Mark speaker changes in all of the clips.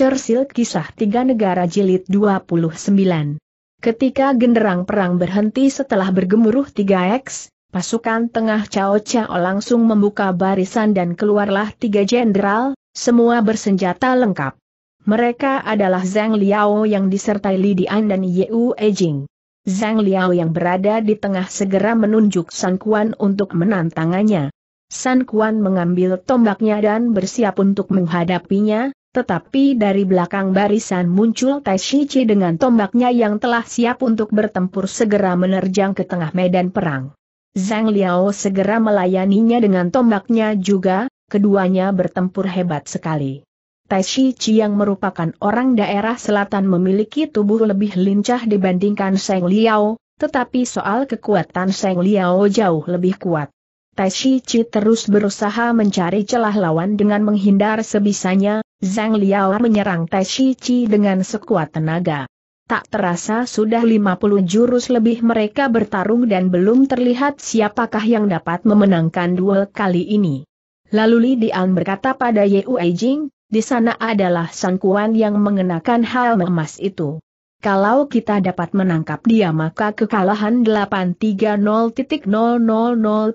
Speaker 1: Churchill Kisah Tiga Negara Jilid 29 Ketika genderang perang berhenti setelah bergemuruh 3X, pasukan tengah Cao Cao langsung membuka barisan dan keluarlah tiga jenderal, semua bersenjata lengkap. Mereka adalah Zhang Liao yang disertai Li Dian dan Yu Ejing. Zhang Liao yang berada di tengah segera menunjuk San Kuan untuk menantangannya. San Kuan mengambil tombaknya dan bersiap untuk menghadapinya, tetapi dari belakang barisan muncul Shichi dengan tombaknya yang telah siap untuk bertempur segera menerjang ke tengah medan perang. Zhang Liao segera melayaninya dengan tombaknya juga, keduanya bertempur hebat sekali. Shichi yang merupakan orang daerah selatan memiliki tubuh lebih lincah dibandingkan Zhang Liao, tetapi soal kekuatan Zhang Liao jauh lebih kuat. Shichi terus berusaha mencari celah lawan dengan menghindar sebisanya, Zhang Liao menyerang Tai Shi Chi dengan sekuat tenaga. Tak terasa sudah 50 jurus lebih mereka bertarung dan belum terlihat siapakah yang dapat memenangkan duel kali ini. Lalu Li Dian berkata pada Ye Jing, di sana adalah Sang Kuan yang mengenakan hal emas itu. Kalau kita dapat menangkap dia maka kekalahan 830.000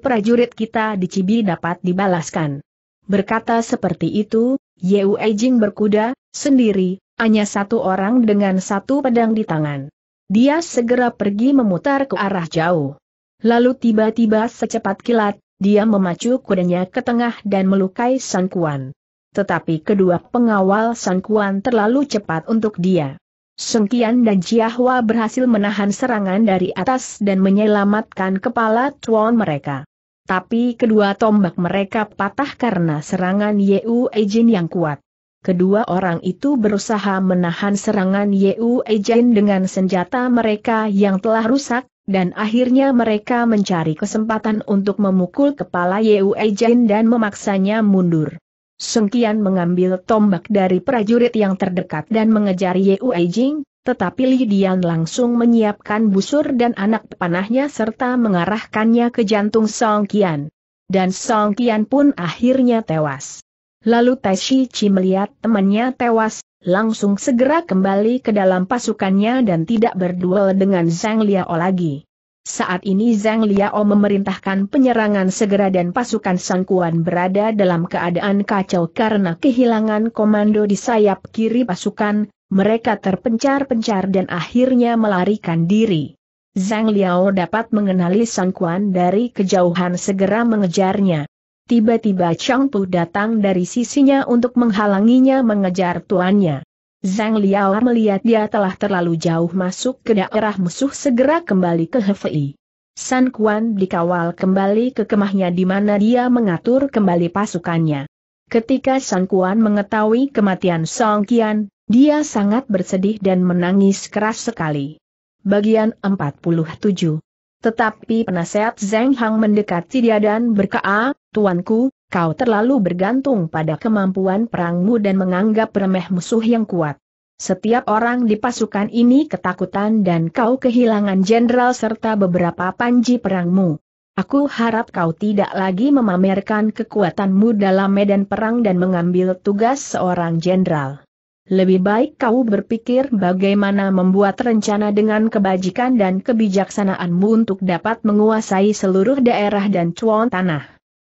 Speaker 1: prajurit kita di Cibi dapat dibalaskan. Berkata seperti itu, Yu Ejing berkuda, sendiri, hanya satu orang dengan satu pedang di tangan. Dia segera pergi memutar ke arah jauh. Lalu tiba-tiba secepat kilat, dia memacu kudanya ke tengah dan melukai Sang Kuan. Tetapi kedua pengawal Sang Kuan terlalu cepat untuk dia. Sengkian dan Jiahwa berhasil menahan serangan dari atas dan menyelamatkan kepala tuan mereka. Tapi kedua tombak mereka patah karena serangan Yu Ejin yang kuat. Kedua orang itu berusaha menahan serangan Yu Ejin dengan senjata mereka yang telah rusak, dan akhirnya mereka mencari kesempatan untuk memukul kepala Yu Ejin dan memaksanya mundur. Sengkian mengambil tombak dari prajurit yang terdekat dan mengejar Yu Ejin, tetapi Li Dian langsung menyiapkan busur dan anak panahnya serta mengarahkannya ke jantung Song Qian. Dan Song Qian pun akhirnya tewas. Lalu Tai Shi Chi melihat temannya tewas, langsung segera kembali ke dalam pasukannya dan tidak berduel dengan Zhang Liao lagi. Saat ini Zhang Liao memerintahkan penyerangan segera dan pasukan Sang Kuan berada dalam keadaan kacau karena kehilangan komando di sayap kiri pasukan, mereka terpencar-pencar dan akhirnya melarikan diri. Zhang Liao dapat mengenali Sang Kuan dari kejauhan segera mengejarnya. Tiba-tiba Chang Pu datang dari sisinya untuk menghalanginya mengejar tuannya. Zhang Liao melihat dia telah terlalu jauh masuk ke daerah musuh segera kembali ke Hefei. San Kuan dikawal kembali ke kemahnya di mana dia mengatur kembali pasukannya. Ketika San Kuan mengetahui kematian Song Qian, dia sangat bersedih dan menangis keras sekali. Bagian 47 Tetapi penasehat Zeng Hang mendekati dia dan berkata, Tuanku, kau terlalu bergantung pada kemampuan perangmu dan menganggap remeh musuh yang kuat. Setiap orang di pasukan ini ketakutan dan kau kehilangan jenderal serta beberapa panji perangmu. Aku harap kau tidak lagi memamerkan kekuatanmu dalam medan perang dan mengambil tugas seorang jenderal. Lebih baik kau berpikir bagaimana membuat rencana dengan kebajikan dan kebijaksanaanmu untuk dapat menguasai seluruh daerah dan cuan tanah.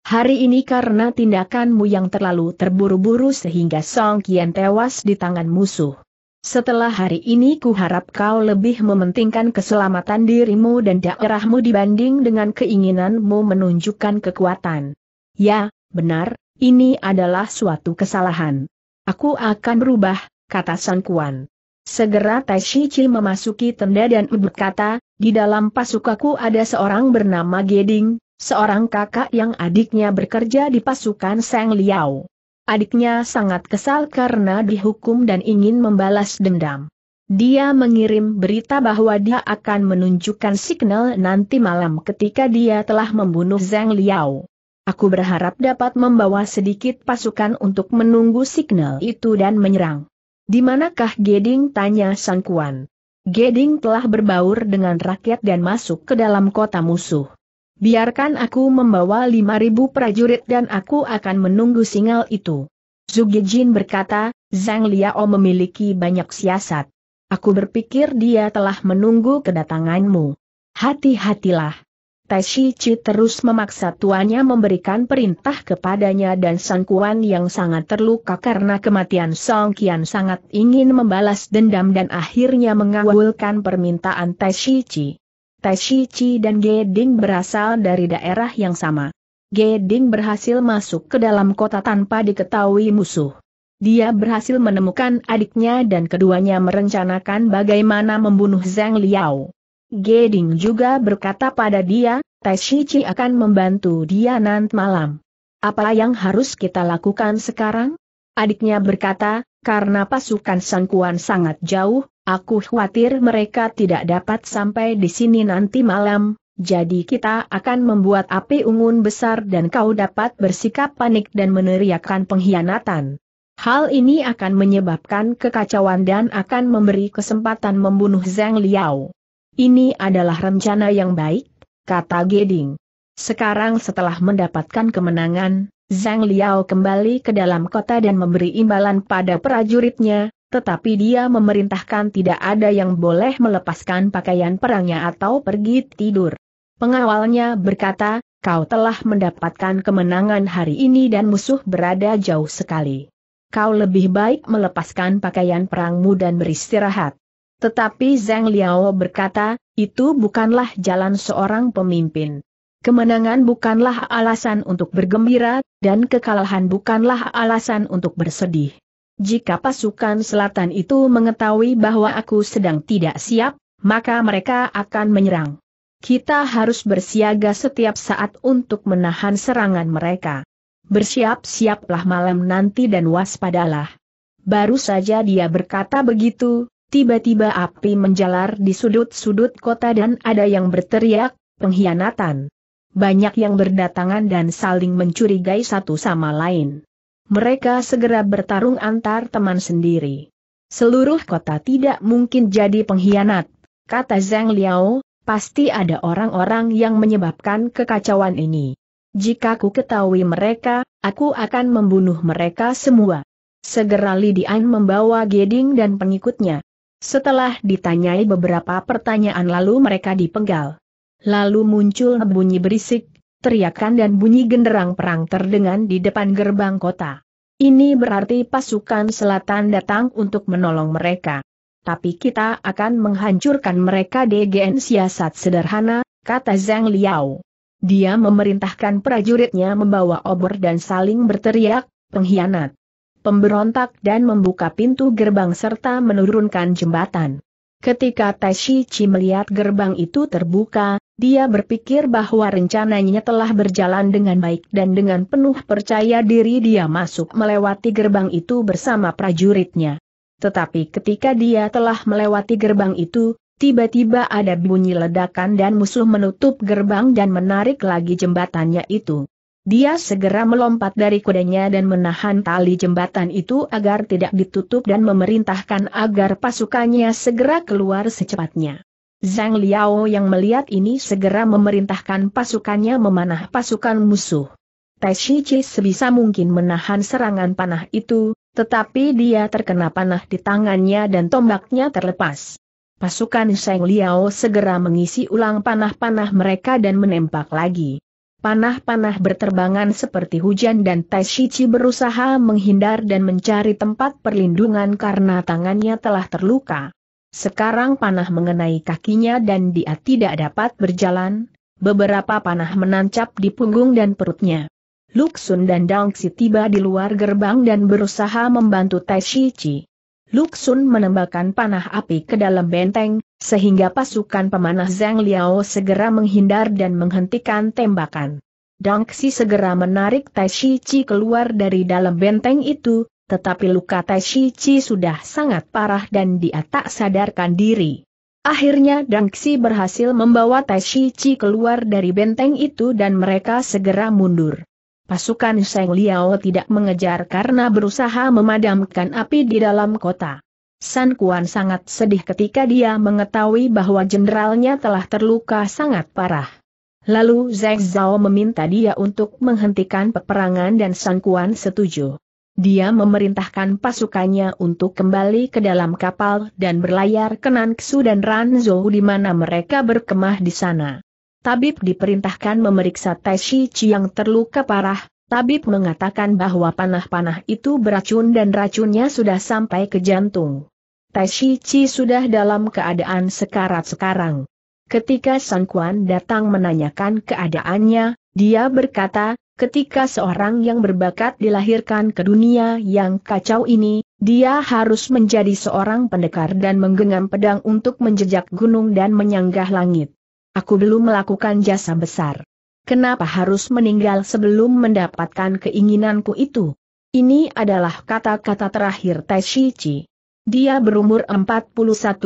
Speaker 1: Hari ini karena tindakanmu yang terlalu terburu-buru sehingga Song Kian tewas di tangan musuh. Setelah hari ini kuharap kau lebih mementingkan keselamatan dirimu dan daerahmu dibanding dengan keinginanmu menunjukkan kekuatan. Ya, benar, ini adalah suatu kesalahan. Aku akan berubah, kata Sang Kuan. Segera Tai Shi Chi memasuki tenda dan berkata, di dalam pasukaku ada seorang bernama Geding, seorang kakak yang adiknya bekerja di pasukan Sang Liao. Adiknya sangat kesal karena dihukum dan ingin membalas dendam. Dia mengirim berita bahwa dia akan menunjukkan signal nanti malam ketika dia telah membunuh Zhang Liao. Aku berharap dapat membawa sedikit pasukan untuk menunggu signal itu dan menyerang. Di manakah Geding tanya Kuan. Geding telah berbaur dengan rakyat dan masuk ke dalam kota musuh. Biarkan aku membawa 5.000 prajurit dan aku akan menunggu sinyal itu. Zugijin berkata, Zhang Liao memiliki banyak siasat. Aku berpikir dia telah menunggu kedatanganmu. Hati-hatilah. Shi Chi terus memaksa tuannya memberikan perintah kepadanya dan Sang Kuan yang sangat terluka karena kematian Song Qian sangat ingin membalas dendam dan akhirnya mengawalkan permintaan Shi Chi. Shi Chi dan Geding berasal dari daerah yang sama. Geding berhasil masuk ke dalam kota tanpa diketahui musuh. Dia berhasil menemukan adiknya dan keduanya merencanakan bagaimana membunuh Zhang Liao. Geding juga berkata pada dia, Tai Shichi akan membantu dia nanti malam. Apa yang harus kita lakukan sekarang? Adiknya berkata, karena pasukan sangkuan sangat jauh, aku khawatir mereka tidak dapat sampai di sini nanti malam, jadi kita akan membuat api unggun besar dan kau dapat bersikap panik dan meneriakkan pengkhianatan. Hal ini akan menyebabkan kekacauan dan akan memberi kesempatan membunuh Zhang Liao. Ini adalah rencana yang baik, kata Geding. Sekarang setelah mendapatkan kemenangan, Zhang Liao kembali ke dalam kota dan memberi imbalan pada prajuritnya, tetapi dia memerintahkan tidak ada yang boleh melepaskan pakaian perangnya atau pergi tidur. Pengawalnya berkata, kau telah mendapatkan kemenangan hari ini dan musuh berada jauh sekali. Kau lebih baik melepaskan pakaian perangmu dan beristirahat. Tetapi Zhang Liao berkata, itu bukanlah jalan seorang pemimpin. Kemenangan bukanlah alasan untuk bergembira, dan kekalahan bukanlah alasan untuk bersedih. Jika pasukan selatan itu mengetahui bahwa aku sedang tidak siap, maka mereka akan menyerang. Kita harus bersiaga setiap saat untuk menahan serangan mereka. Bersiap-siaplah malam nanti dan waspadalah. Baru saja dia berkata begitu, Tiba-tiba api menjalar di sudut-sudut kota dan ada yang berteriak, pengkhianatan. Banyak yang berdatangan dan saling mencurigai satu sama lain. Mereka segera bertarung antar teman sendiri. Seluruh kota tidak mungkin jadi pengkhianat, kata Zhang Liao, pasti ada orang-orang yang menyebabkan kekacauan ini. Jika ku ketahui mereka, aku akan membunuh mereka semua. Segera Lidian membawa Geding dan pengikutnya setelah ditanyai beberapa pertanyaan lalu mereka dipenggal. Lalu muncul bunyi berisik, teriakan dan bunyi genderang perang terdengar di depan gerbang kota. Ini berarti pasukan selatan datang untuk menolong mereka. Tapi kita akan menghancurkan mereka dengan siasat sederhana, kata Zhang Liao. Dia memerintahkan prajuritnya membawa obor dan saling berteriak, pengkhianat pemberontak dan membuka pintu gerbang serta menurunkan jembatan. Ketika Chi melihat gerbang itu terbuka, dia berpikir bahwa rencananya telah berjalan dengan baik dan dengan penuh percaya diri dia masuk melewati gerbang itu bersama prajuritnya. Tetapi ketika dia telah melewati gerbang itu, tiba-tiba ada bunyi ledakan dan musuh menutup gerbang dan menarik lagi jembatannya itu. Dia segera melompat dari kudanya dan menahan tali jembatan itu agar tidak ditutup dan memerintahkan agar pasukannya segera keluar secepatnya. Zhang Liao yang melihat ini segera memerintahkan pasukannya memanah pasukan musuh. Tai Shi sebisa mungkin menahan serangan panah itu, tetapi dia terkena panah di tangannya dan tombaknya terlepas. Pasukan Zhang Liao segera mengisi ulang panah-panah mereka dan menembak lagi. Panah-panah berterbangan seperti hujan dan Shichi berusaha menghindar dan mencari tempat perlindungan karena tangannya telah terluka. Sekarang panah mengenai kakinya dan dia tidak dapat berjalan, beberapa panah menancap di punggung dan perutnya. Luxun dan Dangsi tiba di luar gerbang dan berusaha membantu Shichi. Luxun menembakkan panah api ke dalam benteng, sehingga pasukan pemanah Zhang Liao segera menghindar dan menghentikan tembakan. Xi segera menarik Tai Shi Chi keluar dari dalam benteng itu, tetapi luka Tai Shi Chi sudah sangat parah dan dia tak sadarkan diri. Akhirnya Xi berhasil membawa Tai Shi Chi keluar dari benteng itu dan mereka segera mundur. Pasukan Zhang Liao tidak mengejar karena berusaha memadamkan api di dalam kota. San Kuan sangat sedih ketika dia mengetahui bahwa jenderalnya telah terluka sangat parah. Lalu Zeng Zhao meminta dia untuk menghentikan peperangan dan San Kuan setuju. Dia memerintahkan pasukannya untuk kembali ke dalam kapal dan berlayar ke Nanxu dan Ranzhou di mana mereka berkemah di sana. Tabib diperintahkan memeriksa Tai Shi yang terluka parah, Tabib mengatakan bahwa panah-panah itu beracun dan racunnya sudah sampai ke jantung. Chi sudah dalam keadaan sekarat sekarang. Ketika Sang Quan datang menanyakan keadaannya, dia berkata, ketika seorang yang berbakat dilahirkan ke dunia yang kacau ini, dia harus menjadi seorang pendekar dan menggenggam pedang untuk menjejak gunung dan menyanggah langit. Aku belum melakukan jasa besar. Kenapa harus meninggal sebelum mendapatkan keinginanku itu? Ini adalah kata-kata terakhir Chi. Dia berumur 41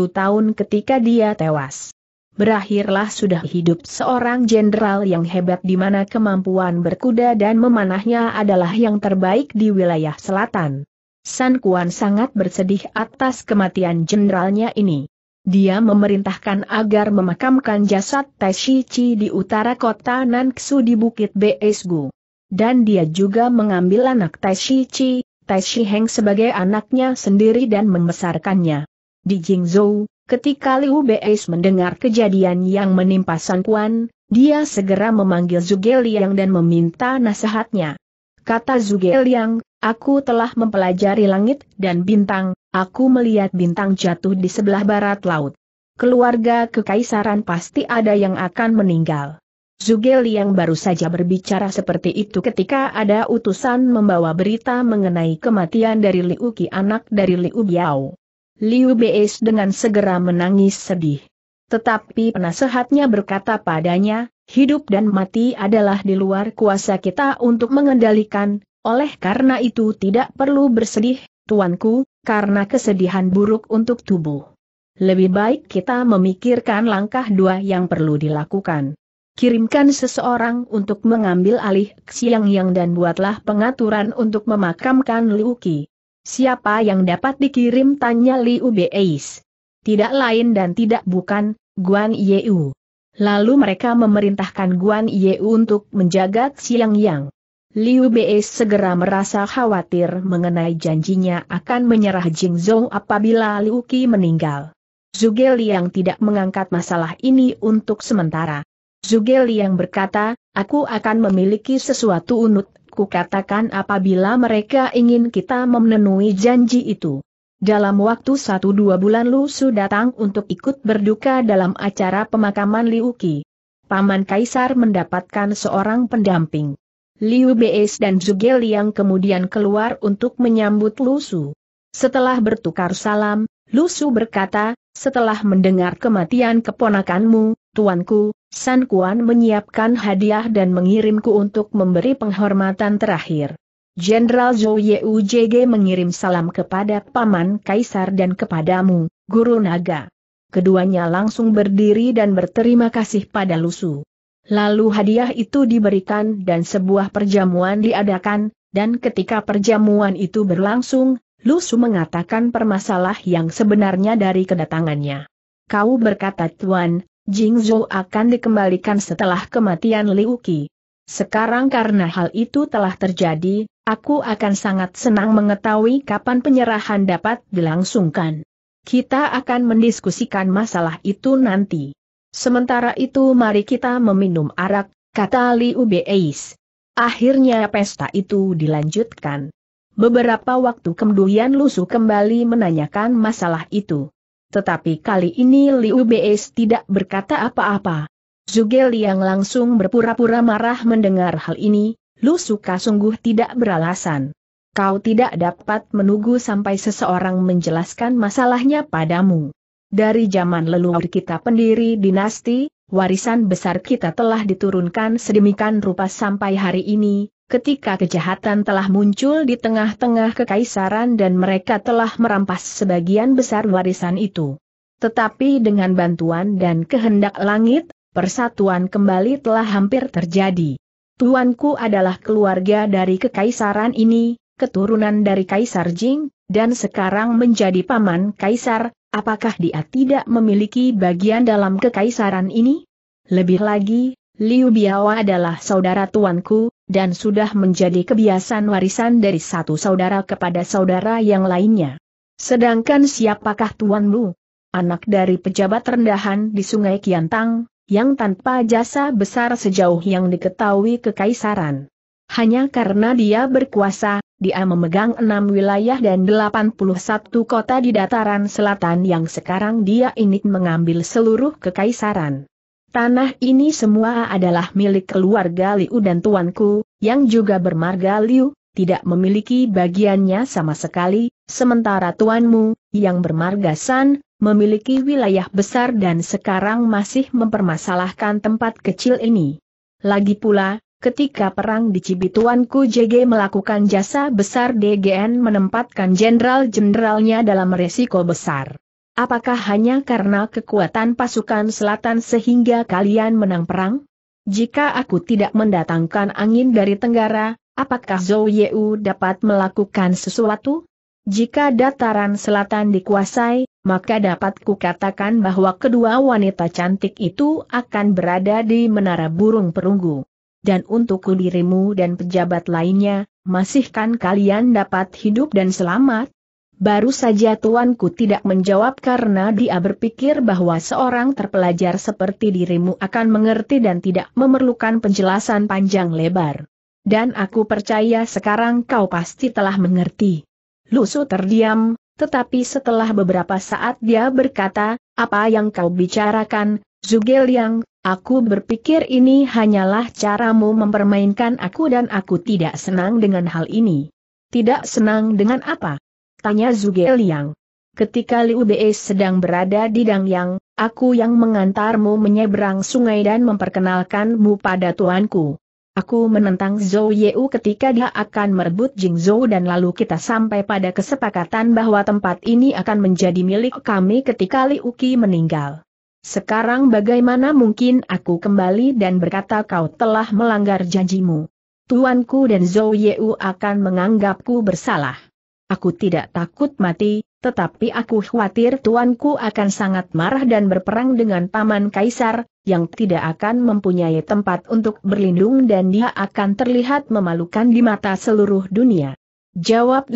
Speaker 1: tahun ketika dia tewas. Berakhirlah sudah hidup seorang jenderal yang hebat di mana kemampuan berkuda dan memanahnya adalah yang terbaik di wilayah selatan. San Kuan sangat bersedih atas kematian jenderalnya ini. Dia memerintahkan agar memakamkan jasad Tai Chi di utara kota Nanksu di Bukit Beesgu. Dan dia juga mengambil anak Tai Chi, Tai Shi Heng sebagai anaknya sendiri dan membesarkannya. Di Jingzhou, ketika Liu Beis mendengar kejadian yang menimpa San Quan, dia segera memanggil Zuge Liang dan meminta nasihatnya. Kata Zuge Liang, aku telah mempelajari langit dan bintang, aku melihat bintang jatuh di sebelah barat laut. Keluarga kekaisaran pasti ada yang akan meninggal. Zugeli yang baru saja berbicara seperti itu ketika ada utusan membawa berita mengenai kematian dari Liu Qi anak dari Liu Biao. Liu Beis dengan segera menangis sedih. Tetapi penasehatnya berkata padanya, hidup dan mati adalah di luar kuasa kita untuk mengendalikan, oleh karena itu tidak perlu bersedih, tuanku, karena kesedihan buruk untuk tubuh. Lebih baik kita memikirkan langkah dua yang perlu dilakukan kirimkan seseorang untuk mengambil alih Xiang Yang dan buatlah pengaturan untuk memakamkan Liu Qi. Siapa yang dapat dikirim tanya Liu Beis. Tidak lain dan tidak bukan, Guan Yeu. Lalu mereka memerintahkan Guan Yeu untuk menjaga Xiang Yang. Liu Beis segera merasa khawatir mengenai janjinya akan menyerah Jing Zhong apabila Liu Qi meninggal. Zhuge Liang tidak mengangkat masalah ini untuk sementara. Zugeli yang berkata, aku akan memiliki sesuatu unut, ku katakan apabila mereka ingin kita memenuhi janji itu. Dalam waktu satu dua bulan Lusu datang untuk ikut berduka dalam acara pemakaman Liuki. Paman Kaisar mendapatkan seorang pendamping. Liu Beis dan Zugel yang kemudian keluar untuk menyambut Lusu. Setelah bertukar salam, Lusu berkata, setelah mendengar kematian keponakanmu, Tuanku, San Kuan menyiapkan hadiah dan mengirimku untuk memberi penghormatan terakhir. Jenderal Zhou Yeujg mengirim salam kepada Paman Kaisar dan kepadamu, Guru Naga. Keduanya langsung berdiri dan berterima kasih pada Lusu. Lalu hadiah itu diberikan dan sebuah perjamuan diadakan, dan ketika perjamuan itu berlangsung, Lusu mengatakan permasalah yang sebenarnya dari kedatangannya. Kau berkata Tuan, Jing Zhou akan dikembalikan setelah kematian Liu Qi. Sekarang karena hal itu telah terjadi, aku akan sangat senang mengetahui kapan penyerahan dapat dilangsungkan. Kita akan mendiskusikan masalah itu nanti. Sementara itu mari kita meminum arak, kata Liu Beis. Akhirnya pesta itu dilanjutkan. Beberapa waktu kemudian Lusu kembali menanyakan masalah itu. Tetapi kali ini Liu Bs tidak berkata apa-apa. Zhuge Liang langsung berpura-pura marah mendengar hal ini, lu suka sungguh tidak beralasan. Kau tidak dapat menunggu sampai seseorang menjelaskan masalahnya padamu. Dari zaman leluhur kita pendiri dinasti, warisan besar kita telah diturunkan sedemikian rupa sampai hari ini, ketika kejahatan telah muncul di tengah-tengah kekaisaran dan mereka telah merampas sebagian besar warisan itu. Tetapi dengan bantuan dan kehendak langit, persatuan kembali telah hampir terjadi. Tuanku adalah keluarga dari kekaisaran ini, keturunan dari Kaisar Jing, dan sekarang menjadi paman Kaisar, apakah dia tidak memiliki bagian dalam kekaisaran ini? Lebih lagi, Liu Biao adalah saudara tuanku, dan sudah menjadi kebiasaan warisan dari satu saudara kepada saudara yang lainnya. Sedangkan siapakah Tuan Lu? Anak dari pejabat rendahan di Sungai Kiantang, yang tanpa jasa besar sejauh yang diketahui kekaisaran. Hanya karena dia berkuasa, dia memegang enam wilayah dan delapan puluh satu kota di dataran selatan yang sekarang dia ingin mengambil seluruh kekaisaran. Tanah ini semua adalah milik keluarga Liu dan tuanku, yang juga bermarga Liu, tidak memiliki bagiannya sama sekali, sementara tuanmu, yang bermarga San, memiliki wilayah besar dan sekarang masih mempermasalahkan tempat kecil ini. Lagi pula, ketika perang di Cibituanku JG melakukan jasa besar DGN menempatkan jenderal-jenderalnya dalam resiko besar. Apakah hanya karena kekuatan pasukan selatan sehingga kalian menang perang? Jika aku tidak mendatangkan angin dari tenggara, apakah Zhou Yeu dapat melakukan sesuatu? Jika dataran selatan dikuasai, maka dapat kukatakan bahwa kedua wanita cantik itu akan berada di menara burung perunggu. Dan untuk dirimu dan pejabat lainnya, masihkan kalian dapat hidup dan selamat? Baru saja tuanku tidak menjawab karena dia berpikir bahwa seorang terpelajar seperti dirimu akan mengerti dan tidak memerlukan penjelasan panjang lebar. Dan aku percaya sekarang kau pasti telah mengerti. Lusu terdiam, tetapi setelah beberapa saat dia berkata, apa yang kau bicarakan, Zugeliang, aku berpikir ini hanyalah caramu mempermainkan aku dan aku tidak senang dengan hal ini. Tidak senang dengan apa? Tanya Zuge Liang. Ketika Liu Bei sedang berada di Dangyang, aku yang mengantarmu menyeberang sungai dan memperkenalkanmu pada tuanku. Aku menentang Zhou Yeu ketika dia akan merebut Jing Zhou dan lalu kita sampai pada kesepakatan bahwa tempat ini akan menjadi milik kami ketika Liu Qi meninggal. Sekarang bagaimana mungkin aku kembali dan berkata kau telah melanggar janjimu. Tuanku dan Zhou Yeu akan menganggapku bersalah. Aku tidak takut mati, tetapi aku khawatir tuanku akan sangat marah dan berperang dengan Paman Kaisar, yang tidak akan mempunyai tempat untuk berlindung dan dia akan terlihat memalukan di mata seluruh dunia. Jawab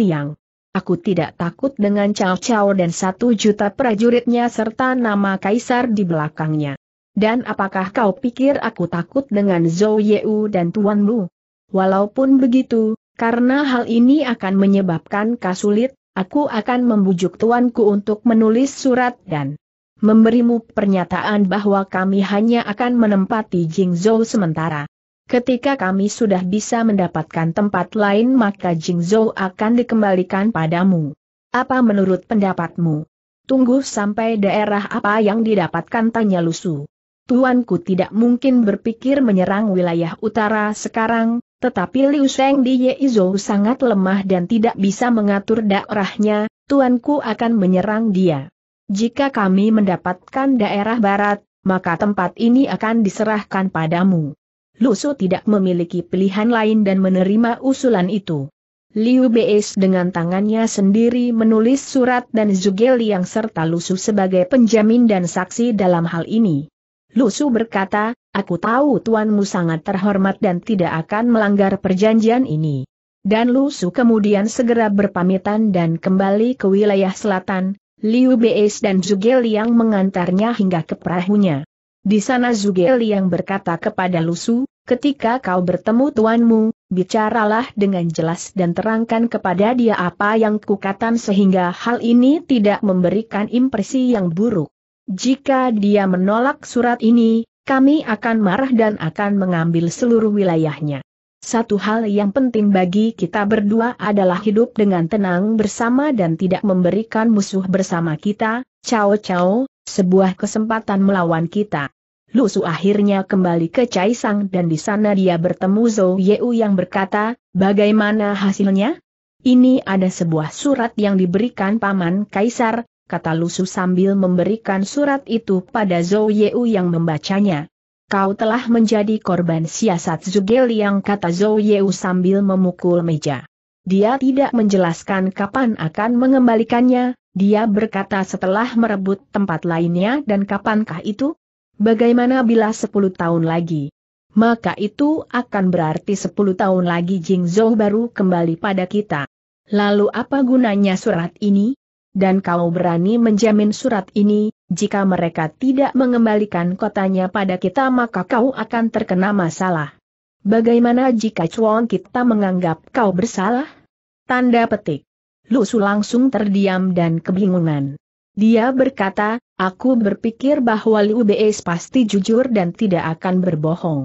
Speaker 1: Liang. Aku tidak takut dengan Cao Cao dan satu juta prajuritnya serta nama Kaisar di belakangnya. Dan apakah kau pikir aku takut dengan Zhou Yeu dan Tuan tuanmu? Walaupun begitu, karena hal ini akan menyebabkan kasulit, aku akan membujuk tuanku untuk menulis surat dan memberimu pernyataan bahwa kami hanya akan menempati Jingzhou sementara. Ketika kami sudah bisa mendapatkan tempat lain maka Jingzhou akan dikembalikan padamu. Apa menurut pendapatmu? Tunggu sampai daerah apa yang didapatkan tanya Lusu. Tuanku tidak mungkin berpikir menyerang wilayah utara sekarang, tetapi Liu Sheng di Yeizhou sangat lemah dan tidak bisa mengatur daerahnya, tuanku akan menyerang dia. Jika kami mendapatkan daerah barat, maka tempat ini akan diserahkan padamu. Lusu tidak memiliki pilihan lain dan menerima usulan itu. Liu Beis dengan tangannya sendiri menulis surat dan Zhuge Liang serta Lusu sebagai penjamin dan saksi dalam hal ini. Lusu berkata, aku tahu tuanmu sangat terhormat dan tidak akan melanggar perjanjian ini. Dan Lusu kemudian segera berpamitan dan kembali ke wilayah selatan, Liu Beis dan Zhuge Liang mengantarnya hingga ke perahunya. Di sana Zhuge Liang berkata kepada Lusu, ketika kau bertemu tuanmu, bicaralah dengan jelas dan terangkan kepada dia apa yang kukatan sehingga hal ini tidak memberikan impresi yang buruk. Jika dia menolak surat ini, kami akan marah dan akan mengambil seluruh wilayahnya. Satu hal yang penting bagi kita berdua adalah hidup dengan tenang bersama dan tidak memberikan musuh bersama kita, Cao Cao, sebuah kesempatan melawan kita. Lusu akhirnya kembali ke Caisang dan di sana dia bertemu Zhou Yeu yang berkata, bagaimana hasilnya? Ini ada sebuah surat yang diberikan Paman Kaisar, kata Lusu sambil memberikan surat itu pada Zhou Yeu yang membacanya. Kau telah menjadi korban siasat Zugel Liang kata Zhou Yeu sambil memukul meja. Dia tidak menjelaskan kapan akan mengembalikannya, dia berkata setelah merebut tempat lainnya dan kapankah itu? Bagaimana bila 10 tahun lagi? Maka itu akan berarti 10 tahun lagi Jing Zhou baru kembali pada kita. Lalu apa gunanya surat ini? dan kau berani menjamin surat ini, jika mereka tidak mengembalikan kotanya pada kita maka kau akan terkena masalah. Bagaimana jika cuan kita menganggap kau bersalah? Tanda petik. Lusu langsung terdiam dan kebingungan. Dia berkata, aku berpikir bahwa Liu Beis pasti jujur dan tidak akan berbohong.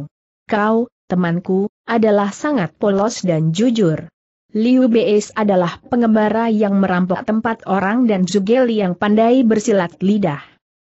Speaker 1: Kau, temanku, adalah sangat polos dan jujur. Liu Beis adalah pengembara yang merampok tempat orang dan Li yang pandai bersilat lidah.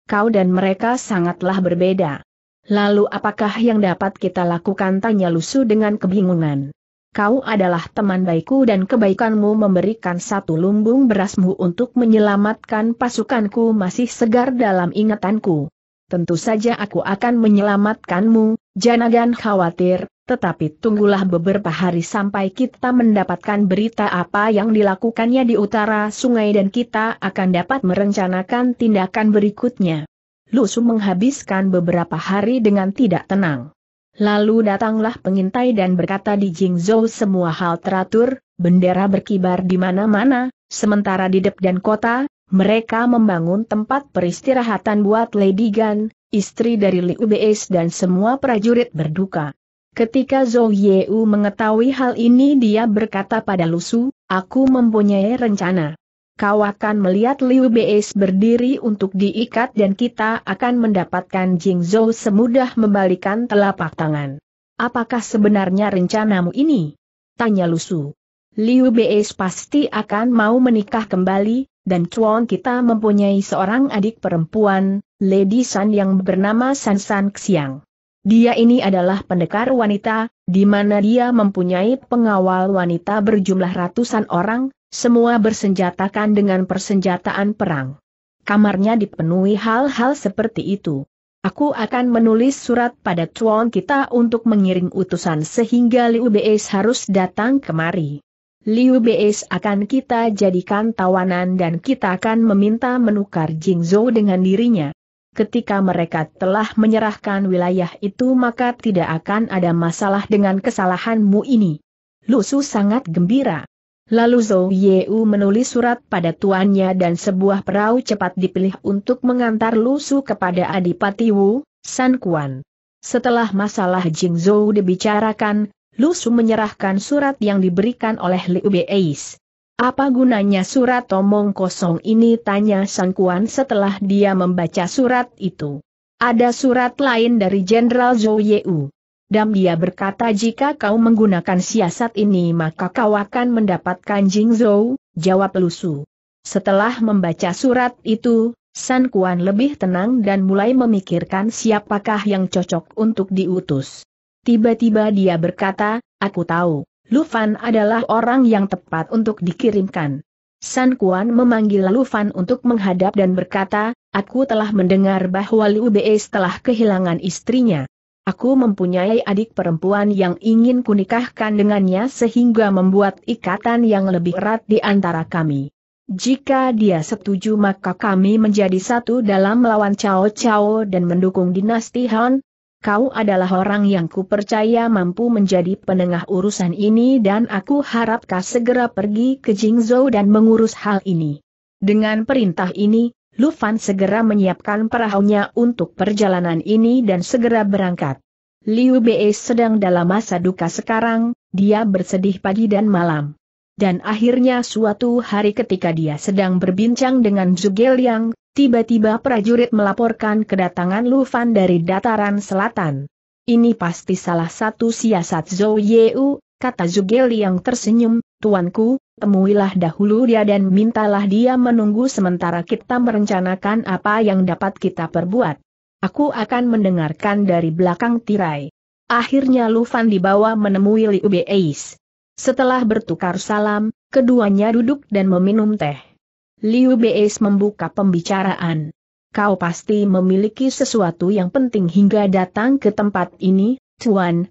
Speaker 1: Kau dan mereka sangatlah berbeda. Lalu apakah yang dapat kita lakukan tanya Lusu dengan kebingungan. Kau adalah teman baikku dan kebaikanmu memberikan satu lumbung berasmu untuk menyelamatkan pasukanku masih segar dalam ingatanku. Tentu saja aku akan menyelamatkanmu, Janagan khawatir, tetapi tunggulah beberapa hari sampai kita mendapatkan berita apa yang dilakukannya di utara sungai dan kita akan dapat merencanakan tindakan berikutnya. Lusu menghabiskan beberapa hari dengan tidak tenang. Lalu datanglah pengintai dan berkata di Jingzhou semua hal teratur, bendera berkibar di mana-mana, sementara di Dep dan kota, mereka membangun tempat peristirahatan buat Lady Gan, istri dari Liu Beis dan semua prajurit berduka. Ketika Zhou Yeu mengetahui hal ini dia berkata pada Lusu, aku mempunyai rencana. Kau akan melihat Liu Beis berdiri untuk diikat dan kita akan mendapatkan Jing Zhou semudah membalikan telapak tangan. Apakah sebenarnya rencanamu ini? Tanya Lusu. Liu Beis pasti akan mau menikah kembali, dan Chuan kita mempunyai seorang adik perempuan, Lady San yang bernama San San Xiang. Dia ini adalah pendekar wanita, di mana dia mempunyai pengawal wanita berjumlah ratusan orang, semua bersenjatakan dengan persenjataan perang. Kamarnya dipenuhi hal-hal seperti itu. Aku akan menulis surat pada tuan kita untuk mengirim utusan sehingga Liu Beis harus datang kemari. Liu Beis akan kita jadikan tawanan dan kita akan meminta menukar Jingzhou dengan dirinya ketika mereka telah menyerahkan wilayah itu maka tidak akan ada masalah dengan kesalahanmu ini. Lusu sangat gembira. Lalu Zhou Yeu menulis surat pada tuannya dan sebuah perahu cepat dipilih untuk mengantar Lusu kepada Adipati Wu, San Kuan. Setelah masalah Jing Zhou dibicarakan, Lusu menyerahkan surat yang diberikan oleh Liu Beis. Apa gunanya surat omong kosong ini tanya Sang Kuan setelah dia membaca surat itu. Ada surat lain dari Jenderal Zhou Yeu. Dan dia berkata jika kau menggunakan siasat ini maka kau akan mendapatkan Jing Zhou, jawab Lusu. Setelah membaca surat itu, San Kuan lebih tenang dan mulai memikirkan siapakah yang cocok untuk diutus. Tiba-tiba dia berkata, aku tahu. Lu adalah orang yang tepat untuk dikirimkan. San Kuan memanggil Lu untuk menghadap dan berkata, aku telah mendengar bahwa Liu Bei telah kehilangan istrinya. Aku mempunyai adik perempuan yang ingin kunikahkan dengannya sehingga membuat ikatan yang lebih erat di antara kami. Jika dia setuju maka kami menjadi satu dalam melawan Cao Cao dan mendukung dinasti Han, Kau adalah orang yang kupercaya mampu menjadi penengah urusan ini dan aku harap kau segera pergi ke Jingzhou dan mengurus hal ini. Dengan perintah ini, Lu Fan segera menyiapkan perahunya untuk perjalanan ini dan segera berangkat. Liu Bei sedang dalam masa duka sekarang, dia bersedih pagi dan malam. Dan akhirnya suatu hari ketika dia sedang berbincang dengan Zugeliang, tiba-tiba prajurit melaporkan kedatangan Lu Fan dari dataran selatan. Ini pasti salah satu siasat Zhou Yeu, kata Zugeliang tersenyum, Tuanku, temuilah dahulu dia dan mintalah dia menunggu sementara kita merencanakan apa yang dapat kita perbuat. Aku akan mendengarkan dari belakang tirai. Akhirnya Lu Fan dibawa menemui Liu Beis. Setelah bertukar salam, keduanya duduk dan meminum teh. Liu Beis membuka pembicaraan. Kau pasti memiliki sesuatu yang penting hingga datang ke tempat ini, Tuan.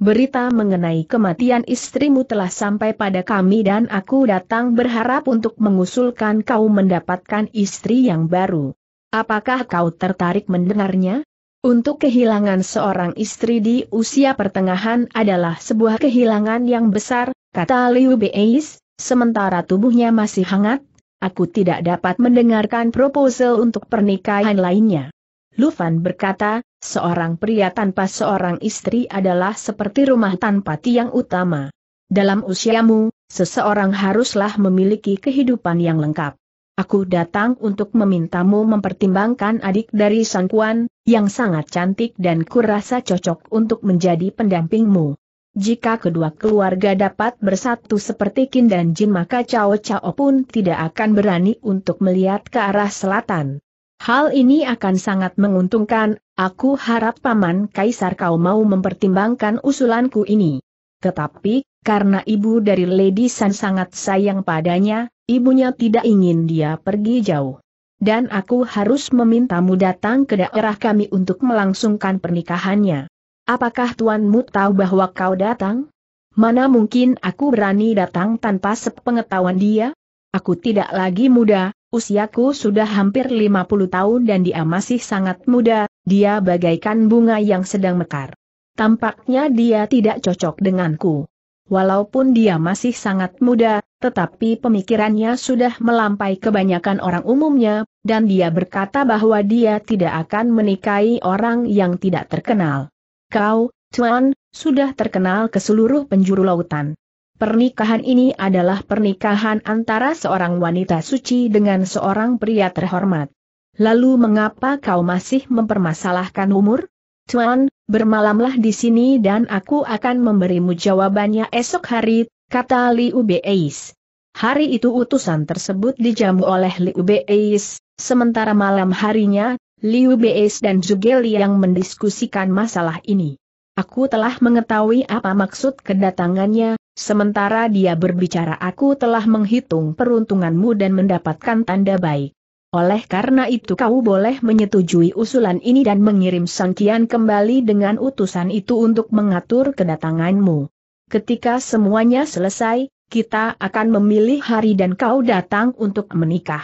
Speaker 1: Berita mengenai kematian istrimu telah sampai pada kami dan aku datang berharap untuk mengusulkan kau mendapatkan istri yang baru. Apakah kau tertarik mendengarnya? Untuk kehilangan seorang istri di usia pertengahan adalah sebuah kehilangan yang besar, kata Liu Beis, sementara tubuhnya masih hangat, aku tidak dapat mendengarkan proposal untuk pernikahan lainnya. Lufan berkata, seorang pria tanpa seorang istri adalah seperti rumah tanpa tiang utama. Dalam usiamu, seseorang haruslah memiliki kehidupan yang lengkap. Aku datang untuk memintamu mempertimbangkan adik dari Sangkuan, yang sangat cantik dan kurasa cocok untuk menjadi pendampingmu. Jika kedua keluarga dapat bersatu seperti Kin dan Jin maka Cao Cao pun tidak akan berani untuk melihat ke arah selatan. Hal ini akan sangat menguntungkan, aku harap Paman Kaisar kau mau mempertimbangkan usulanku ini. Tetapi, karena ibu dari Lady San sangat sayang padanya, ibunya tidak ingin dia pergi jauh dan aku harus memintamu datang ke daerah kami untuk melangsungkan pernikahannya. Apakah tuanmu tahu bahwa kau datang? Mana mungkin aku berani datang tanpa sepengetahuan dia? Aku tidak lagi muda, usiaku sudah hampir 50 tahun dan dia masih sangat muda, dia bagaikan bunga yang sedang mekar. Tampaknya dia tidak cocok denganku. Walaupun dia masih sangat muda, tetapi pemikirannya sudah melampaui kebanyakan orang umumnya, dan dia berkata bahwa dia tidak akan menikahi orang yang tidak terkenal. Kau, Tuan, sudah terkenal ke seluruh penjuru lautan. Pernikahan ini adalah pernikahan antara seorang wanita suci dengan seorang pria terhormat. Lalu mengapa kau masih mempermasalahkan umur? Tuan, bermalamlah di sini dan aku akan memberimu jawabannya esok hari, kata Liu Beis. Hari itu utusan tersebut dijamu oleh Liu Beis, sementara malam harinya, Liu Beis dan Zhuge yang mendiskusikan masalah ini. Aku telah mengetahui apa maksud kedatangannya, sementara dia berbicara aku telah menghitung peruntunganmu dan mendapatkan tanda baik. Oleh karena itu kau boleh menyetujui usulan ini dan mengirim sangkian kembali dengan utusan itu untuk mengatur kedatanganmu. Ketika semuanya selesai, kita akan memilih hari dan kau datang untuk menikah.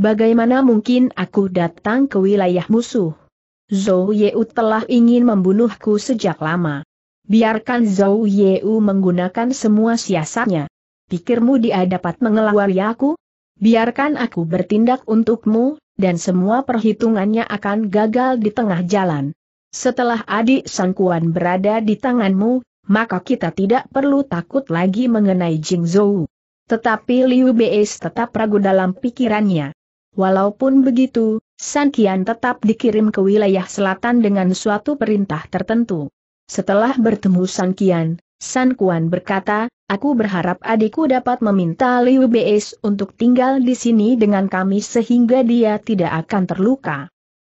Speaker 1: Bagaimana mungkin aku datang ke wilayah musuh? Zhou Yeu telah ingin membunuhku sejak lama. Biarkan Zhou Yeu menggunakan semua siasatnya. Pikirmu dia dapat mengelawari aku? biarkan aku bertindak untukmu, dan semua perhitungannya akan gagal di tengah jalan. Setelah adik sangkuan berada di tanganmu, maka kita tidak perlu takut lagi mengenai Jing Zhou. Tetapi Liu Bei tetap ragu dalam pikirannya. Walaupun begitu, San Kian tetap dikirim ke wilayah selatan dengan suatu perintah tertentu. Setelah bertemu San Kian. San Kuan berkata, aku berharap adikku dapat meminta Liu Beis untuk tinggal di sini dengan kami sehingga dia tidak akan terluka.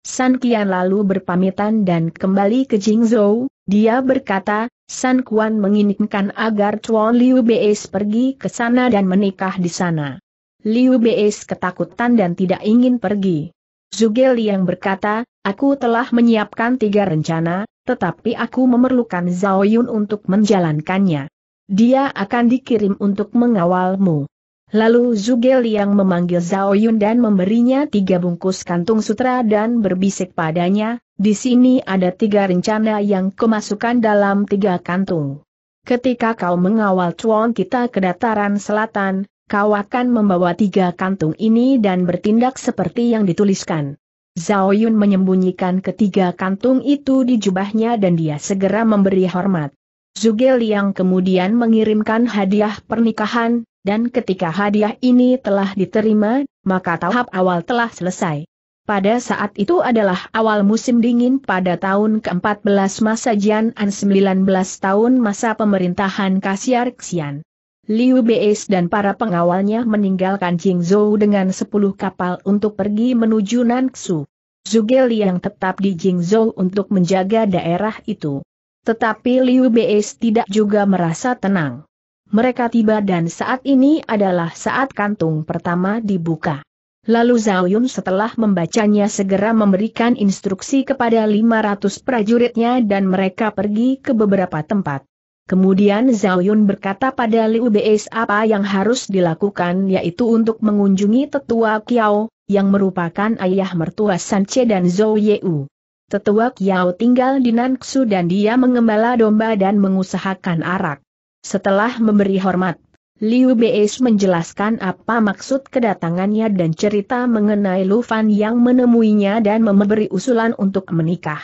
Speaker 1: San Kian lalu berpamitan dan kembali ke Jingzhou, dia berkata, San Kuan menginginkan agar Chuan Liu Beis pergi ke sana dan menikah di sana. Liu Beis ketakutan dan tidak ingin pergi. Zugel Liang berkata, aku telah menyiapkan tiga rencana, tetapi aku memerlukan Zhao Yun untuk menjalankannya. Dia akan dikirim untuk mengawalmu. Lalu Zugel Liang memanggil Zhao Yun dan memberinya tiga bungkus kantung sutra dan berbisik padanya, di sini ada tiga rencana yang kemasukan dalam tiga kantung. Ketika kau mengawal cuan kita ke dataran selatan, kau akan membawa tiga kantung ini dan bertindak seperti yang dituliskan. Zhao Yun menyembunyikan ketiga kantung itu di jubahnya dan dia segera memberi hormat. Zuge Liang kemudian mengirimkan hadiah pernikahan, dan ketika hadiah ini telah diterima, maka tahap awal telah selesai. Pada saat itu adalah awal musim dingin pada tahun ke-14 masa Jian'an An 19 tahun masa pemerintahan Kasiar Xian. Liu Beis dan para pengawalnya meninggalkan Jingzhou dengan sepuluh kapal untuk pergi menuju Nanxu. Zhuge Liang tetap di Jingzhou untuk menjaga daerah itu. Tetapi Liu Beis tidak juga merasa tenang. Mereka tiba dan saat ini adalah saat kantung pertama dibuka. Lalu Zhao Yun setelah membacanya segera memberikan instruksi kepada 500 prajuritnya dan mereka pergi ke beberapa tempat. Kemudian Zhao Yun berkata pada Liu Bei apa yang harus dilakukan yaitu untuk mengunjungi tetua Kiao, yang merupakan ayah mertua Sanche dan Zhou Yeu. Tetua Kiao tinggal di Nanxu dan dia mengembala domba dan mengusahakan arak. Setelah memberi hormat, Liu Bei menjelaskan apa maksud kedatangannya dan cerita mengenai Lu Fan yang menemuinya dan memberi usulan untuk menikah.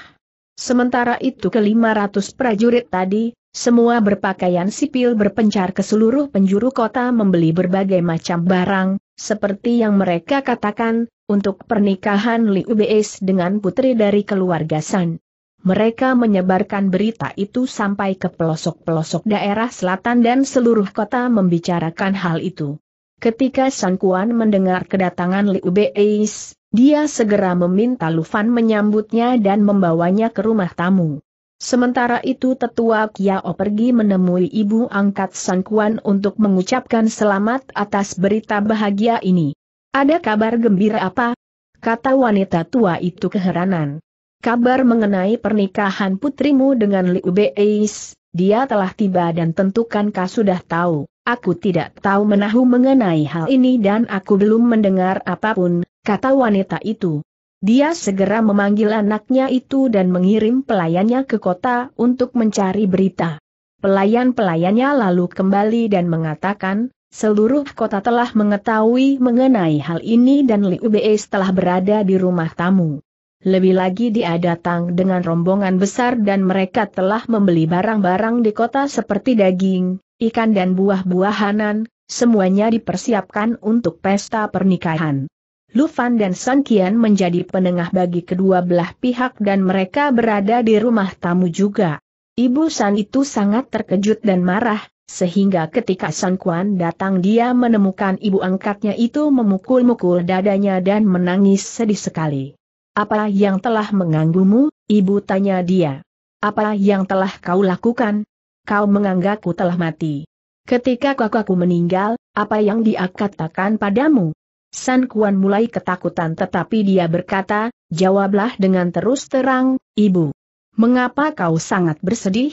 Speaker 1: Sementara itu ke-500 prajurit tadi, semua berpakaian sipil berpencar ke seluruh penjuru kota membeli berbagai macam barang, seperti yang mereka katakan, untuk pernikahan Li UBS dengan putri dari keluarga San. Mereka menyebarkan berita itu sampai ke pelosok-pelosok daerah selatan dan seluruh kota membicarakan hal itu. Ketika San Kuan mendengar kedatangan Li UBS, dia segera meminta Lufan menyambutnya dan membawanya ke rumah tamu. Sementara itu tetua Kiao pergi menemui ibu angkat sangkuan untuk mengucapkan selamat atas berita bahagia ini. Ada kabar gembira apa? Kata wanita tua itu keheranan. Kabar mengenai pernikahan putrimu dengan Liu Beis, dia telah tiba dan tentukan kau sudah tahu. Aku tidak tahu menahu mengenai hal ini dan aku belum mendengar apapun, kata wanita itu. Dia segera memanggil anaknya itu dan mengirim pelayannya ke kota untuk mencari berita. Pelayan-pelayannya lalu kembali dan mengatakan, seluruh kota telah mengetahui mengenai hal ini dan Liu Be telah berada di rumah tamu. Lebih lagi dia datang dengan rombongan besar dan mereka telah membeli barang-barang di kota seperti daging, ikan dan buah-buahanan, semuanya dipersiapkan untuk pesta pernikahan. Lufan dan Sun Qian menjadi penengah bagi kedua belah pihak dan mereka berada di rumah tamu juga. Ibu San itu sangat terkejut dan marah, sehingga ketika San Quan datang dia menemukan ibu angkatnya itu memukul-mukul dadanya dan menangis sedih sekali. Apa yang telah mengganggumu, ibu tanya dia. Apa yang telah kau lakukan? Kau menganggapku telah mati. Ketika kakakku meninggal, apa yang dia katakan padamu? San Kuan mulai ketakutan tetapi dia berkata, jawablah dengan terus terang, Ibu. Mengapa kau sangat bersedih?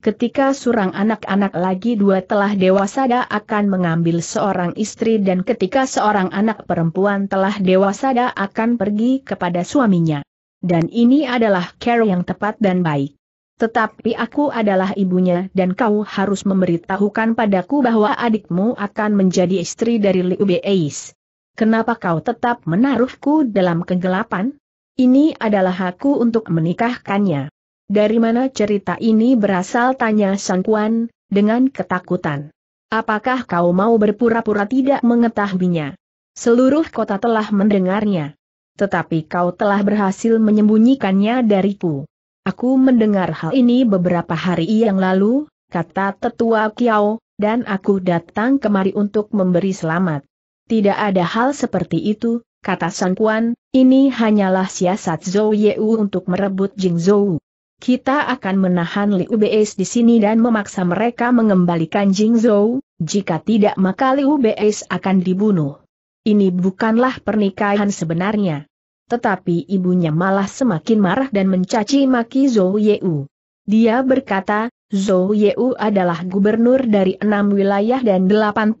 Speaker 1: Ketika surang anak-anak lagi dua telah dewasa dia akan mengambil seorang istri dan ketika seorang anak perempuan telah dewasa dia akan pergi kepada suaminya. Dan ini adalah care yang tepat dan baik. Tetapi aku adalah ibunya dan kau harus memberitahukan padaku bahwa adikmu akan menjadi istri dari Liu Beis. Kenapa kau tetap menaruhku dalam kegelapan? Ini adalah hakku untuk menikahkannya. Dari mana cerita ini berasal tanya Sang Kuan, dengan ketakutan. Apakah kau mau berpura-pura tidak mengetahuinya? Seluruh kota telah mendengarnya. Tetapi kau telah berhasil menyembunyikannya dariku. Aku mendengar hal ini beberapa hari yang lalu, kata tetua Kiao, dan aku datang kemari untuk memberi selamat. Tidak ada hal seperti itu, kata Sang Kuan, ini hanyalah siasat Zhou Yeu untuk merebut Jing Zhou. Kita akan menahan Liu Beis di sini dan memaksa mereka mengembalikan Jing Zhou, jika tidak maka Liu Beis akan dibunuh. Ini bukanlah pernikahan sebenarnya. Tetapi ibunya malah semakin marah dan mencaci maki Zhou Yeu. Dia berkata, Zhou Yeu adalah gubernur dari enam wilayah dan 81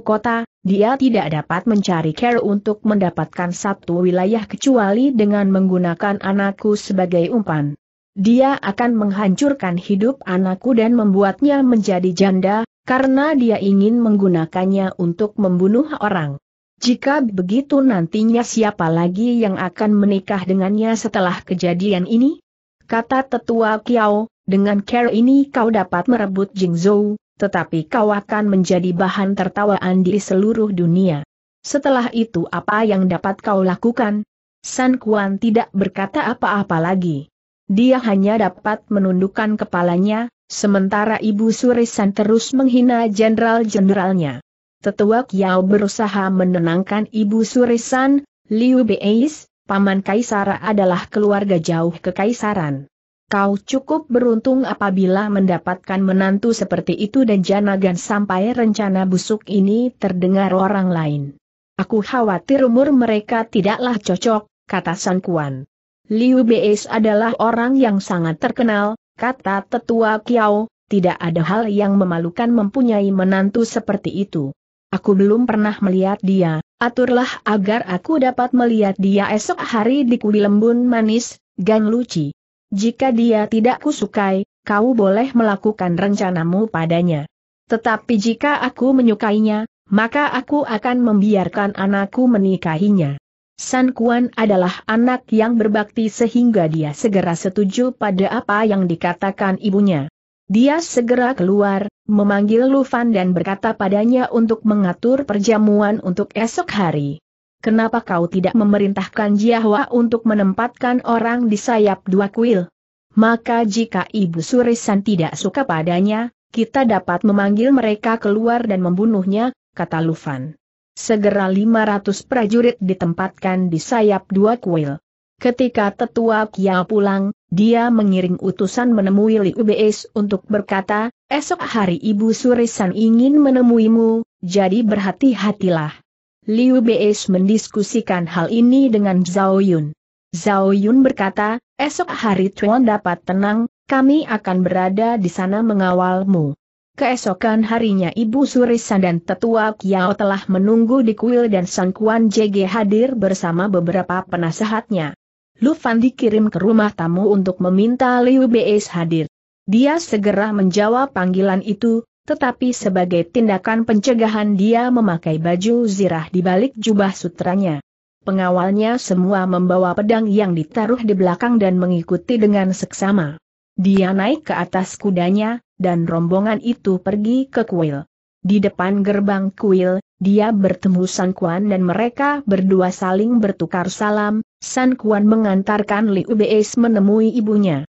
Speaker 1: kota, dia tidak dapat mencari care untuk mendapatkan satu wilayah kecuali dengan menggunakan anakku sebagai umpan. Dia akan menghancurkan hidup anakku dan membuatnya menjadi janda, karena dia ingin menggunakannya untuk membunuh orang. Jika begitu nantinya siapa lagi yang akan menikah dengannya setelah kejadian ini? Kata tetua Kiao, dengan cara ini kau dapat merebut Jingzhou, tetapi kau akan menjadi bahan tertawaan di seluruh dunia. Setelah itu apa yang dapat kau lakukan? San Kuan tidak berkata apa-apa lagi. Dia hanya dapat menundukkan kepalanya, sementara Ibu Surisan terus menghina jenderal-jenderalnya. Tetua Kiao berusaha menenangkan Ibu Surisan, Liu Beis, Paman Kaisara adalah keluarga jauh kekaisaran. Kau cukup beruntung apabila mendapatkan menantu seperti itu dan janagan sampai rencana busuk ini terdengar orang lain. Aku khawatir umur mereka tidaklah cocok, kata San Kuan. Liu Beis adalah orang yang sangat terkenal, kata tetua Kiao, tidak ada hal yang memalukan mempunyai menantu seperti itu. Aku belum pernah melihat dia, aturlah agar aku dapat melihat dia esok hari di kuil lembun manis, Gan Luci. Jika dia tidak kusukai, kau boleh melakukan rencanamu padanya. Tetapi jika aku menyukainya, maka aku akan membiarkan anakku menikahinya. San Kuan adalah anak yang berbakti sehingga dia segera setuju pada apa yang dikatakan ibunya. Dia segera keluar, memanggil Lufan dan berkata padanya untuk mengatur perjamuan untuk esok hari. Kenapa kau tidak memerintahkan Jiahwa untuk menempatkan orang di sayap dua kuil? Maka jika Ibu Surisan tidak suka padanya, kita dapat memanggil mereka keluar dan membunuhnya, kata Lufan. Segera 500 prajurit ditempatkan di sayap dua kuil. Ketika tetua Kia pulang, dia mengiring utusan menemui Li UBS untuk berkata, esok hari Ibu Surisan ingin menemuimu, jadi berhati-hatilah. Liu Beis mendiskusikan hal ini dengan Zhao Yun. Zhao Yun berkata, esok hari Tuan dapat tenang, kami akan berada di sana mengawalmu. Keesokan harinya Ibu Surisan dan Tetua Kiao telah menunggu di kuil dan Sang Kuan JG hadir bersama beberapa penasehatnya. Lu Fan dikirim ke rumah tamu untuk meminta Liu Beis hadir. Dia segera menjawab panggilan itu, tetapi sebagai tindakan pencegahan dia memakai baju zirah di balik jubah sutranya. Pengawalnya semua membawa pedang yang ditaruh di belakang dan mengikuti dengan seksama. Dia naik ke atas kudanya, dan rombongan itu pergi ke kuil. Di depan gerbang kuil, dia bertemu San Kuan dan mereka berdua saling bertukar salam, San Kuan mengantarkan Liu Beis menemui ibunya.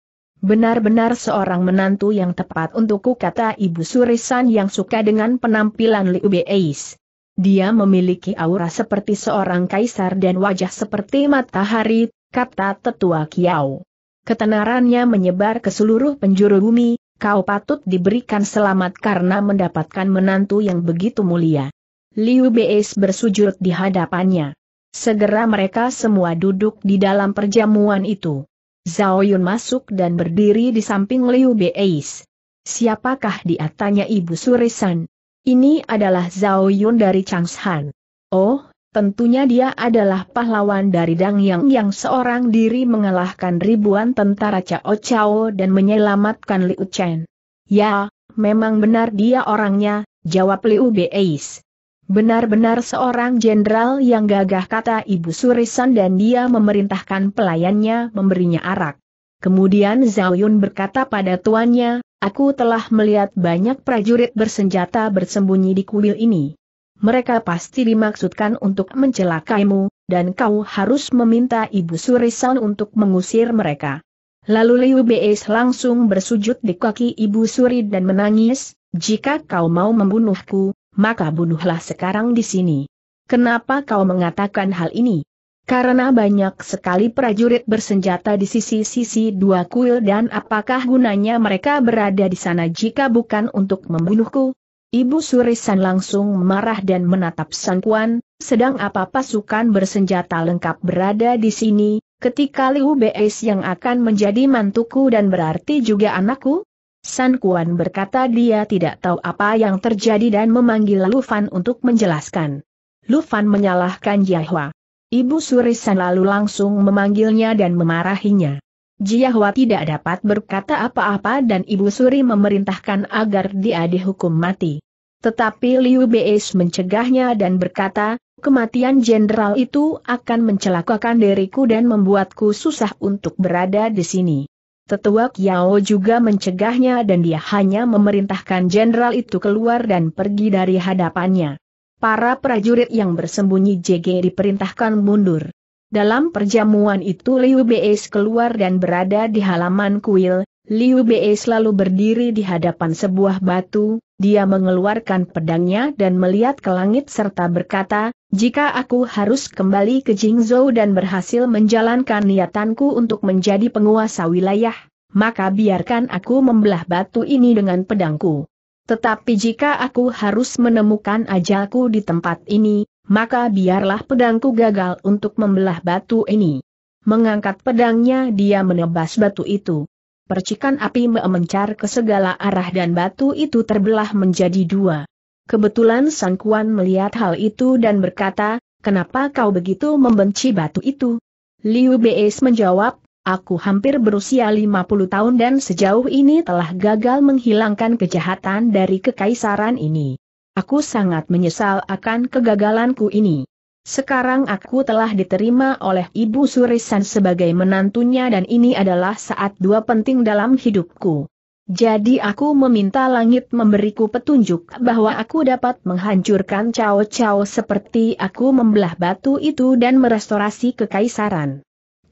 Speaker 1: Benar-benar seorang menantu yang tepat untukku kata Ibu Surisan yang suka dengan penampilan Liu Beis. Dia memiliki aura seperti seorang kaisar dan wajah seperti matahari, kata tetua Kiao. Ketenarannya menyebar ke seluruh penjuru bumi, kau patut diberikan selamat karena mendapatkan menantu yang begitu mulia. Liu Beis bersujud di hadapannya. Segera mereka semua duduk di dalam perjamuan itu. Zhao Yun masuk dan berdiri di samping Liu Beis. Siapakah dia tanya Ibu Surisan? Ini adalah Zhao Yun dari Changshan. Oh, Tentunya dia adalah pahlawan dari Dang Yang yang seorang diri mengalahkan ribuan tentara Cao Cao dan menyelamatkan Liu Chen. Ya, memang benar dia orangnya, jawab Liu Beis. Benar-benar seorang jenderal yang gagah kata Ibu Surisan dan dia memerintahkan pelayannya memberinya arak. Kemudian Zhao Yun berkata pada tuannya, aku telah melihat banyak prajurit bersenjata bersembunyi di kuil ini. Mereka pasti dimaksudkan untuk mencelakaimu, dan kau harus meminta Ibu Surisan untuk mengusir mereka. Lalu Liu Beis langsung bersujud di kaki Ibu Suri dan menangis, jika kau mau membunuhku, maka bunuhlah sekarang di sini. Kenapa kau mengatakan hal ini? Karena banyak sekali prajurit bersenjata di sisi-sisi dua kuil dan apakah gunanya mereka berada di sana jika bukan untuk membunuhku? Ibu Surisan langsung marah dan menatap Sang Kuan, sedang apa pasukan bersenjata lengkap berada di sini, ketika Liu Beis yang akan menjadi mantuku dan berarti juga anakku? San Kuan berkata dia tidak tahu apa yang terjadi dan memanggil Lu Fan untuk menjelaskan. Lu Fan menyalahkan Jiahua. Ibu Surisan lalu langsung memanggilnya dan memarahinya. Jiahua tidak dapat berkata apa-apa dan Ibu Suri memerintahkan agar dia dihukum mati. Tetapi Liu Beis mencegahnya dan berkata, kematian jenderal itu akan mencelakakan diriku dan membuatku susah untuk berada di sini. Tetua Kiao juga mencegahnya dan dia hanya memerintahkan jenderal itu keluar dan pergi dari hadapannya. Para prajurit yang bersembunyi JG diperintahkan mundur. Dalam perjamuan itu Liu Beis keluar dan berada di halaman kuil, Liu Bei selalu berdiri di hadapan sebuah batu, dia mengeluarkan pedangnya dan melihat ke langit serta berkata, jika aku harus kembali ke Jingzhou dan berhasil menjalankan niatanku untuk menjadi penguasa wilayah, maka biarkan aku membelah batu ini dengan pedangku. Tetapi jika aku harus menemukan ajalku di tempat ini, maka biarlah pedangku gagal untuk membelah batu ini. Mengangkat pedangnya dia menebas batu itu. Percikan api memencar ke segala arah dan batu itu terbelah menjadi dua. Kebetulan Sang Kuan melihat hal itu dan berkata, kenapa kau begitu membenci batu itu? Liu Beis menjawab, Aku hampir berusia 50 tahun dan sejauh ini telah gagal menghilangkan kejahatan dari kekaisaran ini. Aku sangat menyesal akan kegagalanku ini. Sekarang aku telah diterima oleh Ibu Surisan sebagai menantunya dan ini adalah saat dua penting dalam hidupku. Jadi aku meminta langit memberiku petunjuk bahwa aku dapat menghancurkan cao-cao seperti aku membelah batu itu dan merestorasi kekaisaran.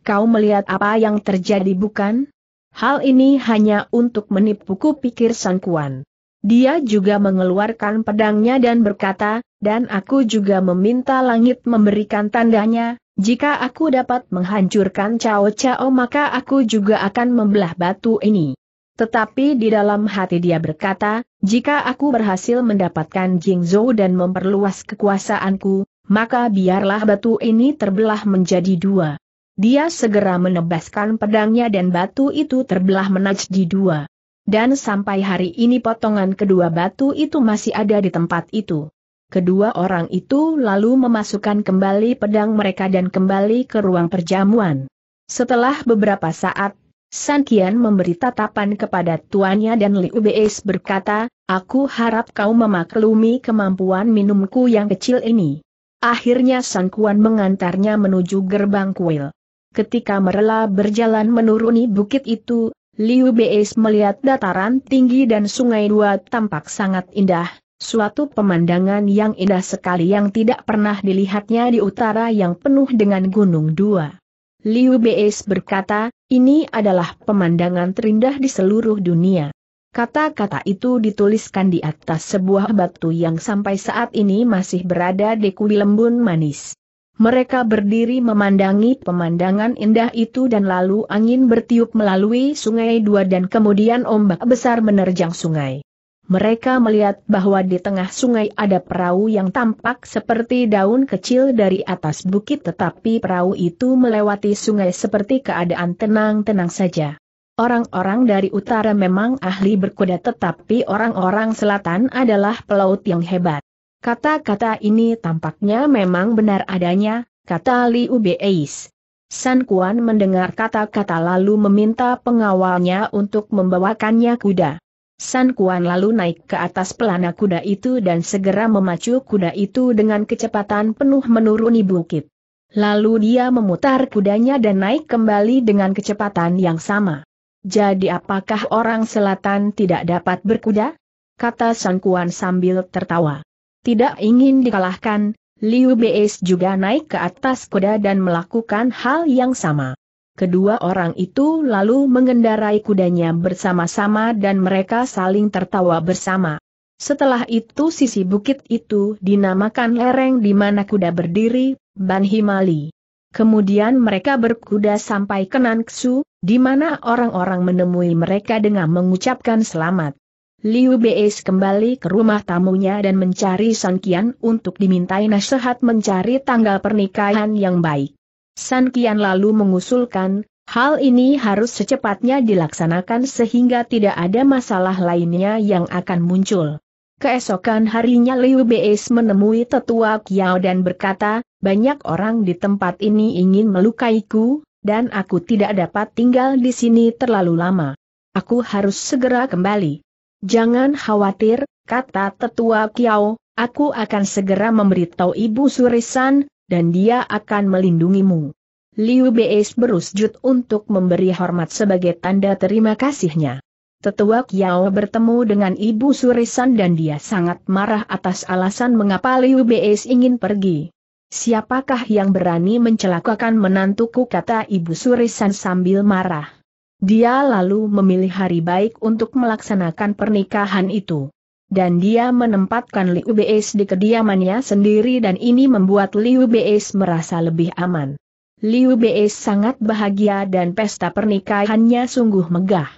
Speaker 1: Kau melihat apa yang terjadi bukan? Hal ini hanya untuk menipuku pikir sangkuan. Dia juga mengeluarkan pedangnya dan berkata, dan aku juga meminta langit memberikan tandanya, jika aku dapat menghancurkan Cao Cao maka aku juga akan membelah batu ini. Tetapi di dalam hati dia berkata, jika aku berhasil mendapatkan Jingzhou dan memperluas kekuasaanku, maka biarlah batu ini terbelah menjadi dua. Dia segera menebaskan pedangnya dan batu itu terbelah menjadi dua. Dan sampai hari ini potongan kedua batu itu masih ada di tempat itu. Kedua orang itu lalu memasukkan kembali pedang mereka dan kembali ke ruang perjamuan. Setelah beberapa saat, San Kian memberi tatapan kepada tuannya dan Liu Beis berkata, Aku harap kau memaklumi kemampuan minumku yang kecil ini. Akhirnya San Kuan mengantarnya menuju gerbang kuil. Ketika merela berjalan menuruni bukit itu, Liu Beis melihat dataran tinggi dan sungai dua tampak sangat indah, Suatu pemandangan yang indah sekali yang tidak pernah dilihatnya di utara yang penuh dengan gunung dua. Liu Beis berkata, ini adalah pemandangan terindah di seluruh dunia. Kata-kata itu dituliskan di atas sebuah batu yang sampai saat ini masih berada di kuil lembun manis. Mereka berdiri memandangi pemandangan indah itu dan lalu angin bertiup melalui sungai dua dan kemudian ombak besar menerjang sungai mereka melihat bahwa di tengah sungai ada perahu yang tampak seperti daun kecil dari atas bukit tetapi perahu itu melewati sungai seperti keadaan tenang-tenang saja. Orang-orang dari utara memang ahli berkuda tetapi orang-orang selatan adalah pelaut yang hebat. Kata-kata ini tampaknya memang benar adanya, kata Li Ubeis. San Kuan mendengar kata-kata lalu meminta pengawalnya untuk membawakannya kuda. San Kuan lalu naik ke atas pelana kuda itu dan segera memacu kuda itu dengan kecepatan penuh menuruni bukit. Lalu dia memutar kudanya dan naik kembali dengan kecepatan yang sama. Jadi apakah orang selatan tidak dapat berkuda? Kata San Kuan sambil tertawa. Tidak ingin dikalahkan, Liu Beis juga naik ke atas kuda dan melakukan hal yang sama. Kedua orang itu lalu mengendarai kudanya bersama-sama dan mereka saling tertawa bersama. Setelah itu sisi bukit itu dinamakan lereng di mana kuda berdiri, Ban Himali. Kemudian mereka berkuda sampai ke Nanksu, di mana orang-orang menemui mereka dengan mengucapkan selamat. Liu Beis kembali ke rumah tamunya dan mencari Sangkian untuk dimintai nasihat mencari tanggal pernikahan yang baik. San Kian lalu mengusulkan, hal ini harus secepatnya dilaksanakan sehingga tidak ada masalah lainnya yang akan muncul. Keesokan harinya Liu Beis menemui tetua Kiao dan berkata, banyak orang di tempat ini ingin melukaiku, dan aku tidak dapat tinggal di sini terlalu lama. Aku harus segera kembali. Jangan khawatir, kata tetua Kiao, aku akan segera memberitahu ibu Surisan, dan dia akan melindungimu. Liu Beis berusjud untuk memberi hormat sebagai tanda terima kasihnya. Tetua Kiao bertemu dengan Ibu Surisan dan dia sangat marah atas alasan mengapa Liu Beis ingin pergi. Siapakah yang berani mencelakakan menantuku kata Ibu Surisan sambil marah. Dia lalu memilih hari baik untuk melaksanakan pernikahan itu dan dia menempatkan Liu Beis di kediamannya sendiri dan ini membuat Liu Beis merasa lebih aman. Liu Beis sangat bahagia dan pesta pernikahannya sungguh megah.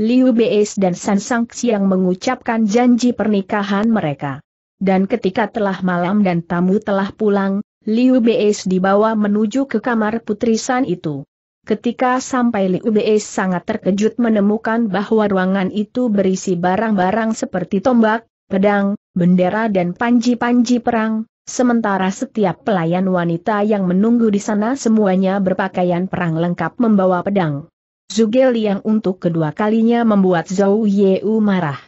Speaker 1: Liu Beis dan San Sang Xiang mengucapkan janji pernikahan mereka. Dan ketika telah malam dan tamu telah pulang, Liu Beis dibawa menuju ke kamar putri San itu. Ketika sampai Liu Bei sangat terkejut menemukan bahwa ruangan itu berisi barang-barang seperti tombak, pedang, bendera dan panji-panji perang, sementara setiap pelayan wanita yang menunggu di sana semuanya berpakaian perang lengkap membawa pedang. Zuge Liang untuk kedua kalinya membuat Zhou Yeu marah.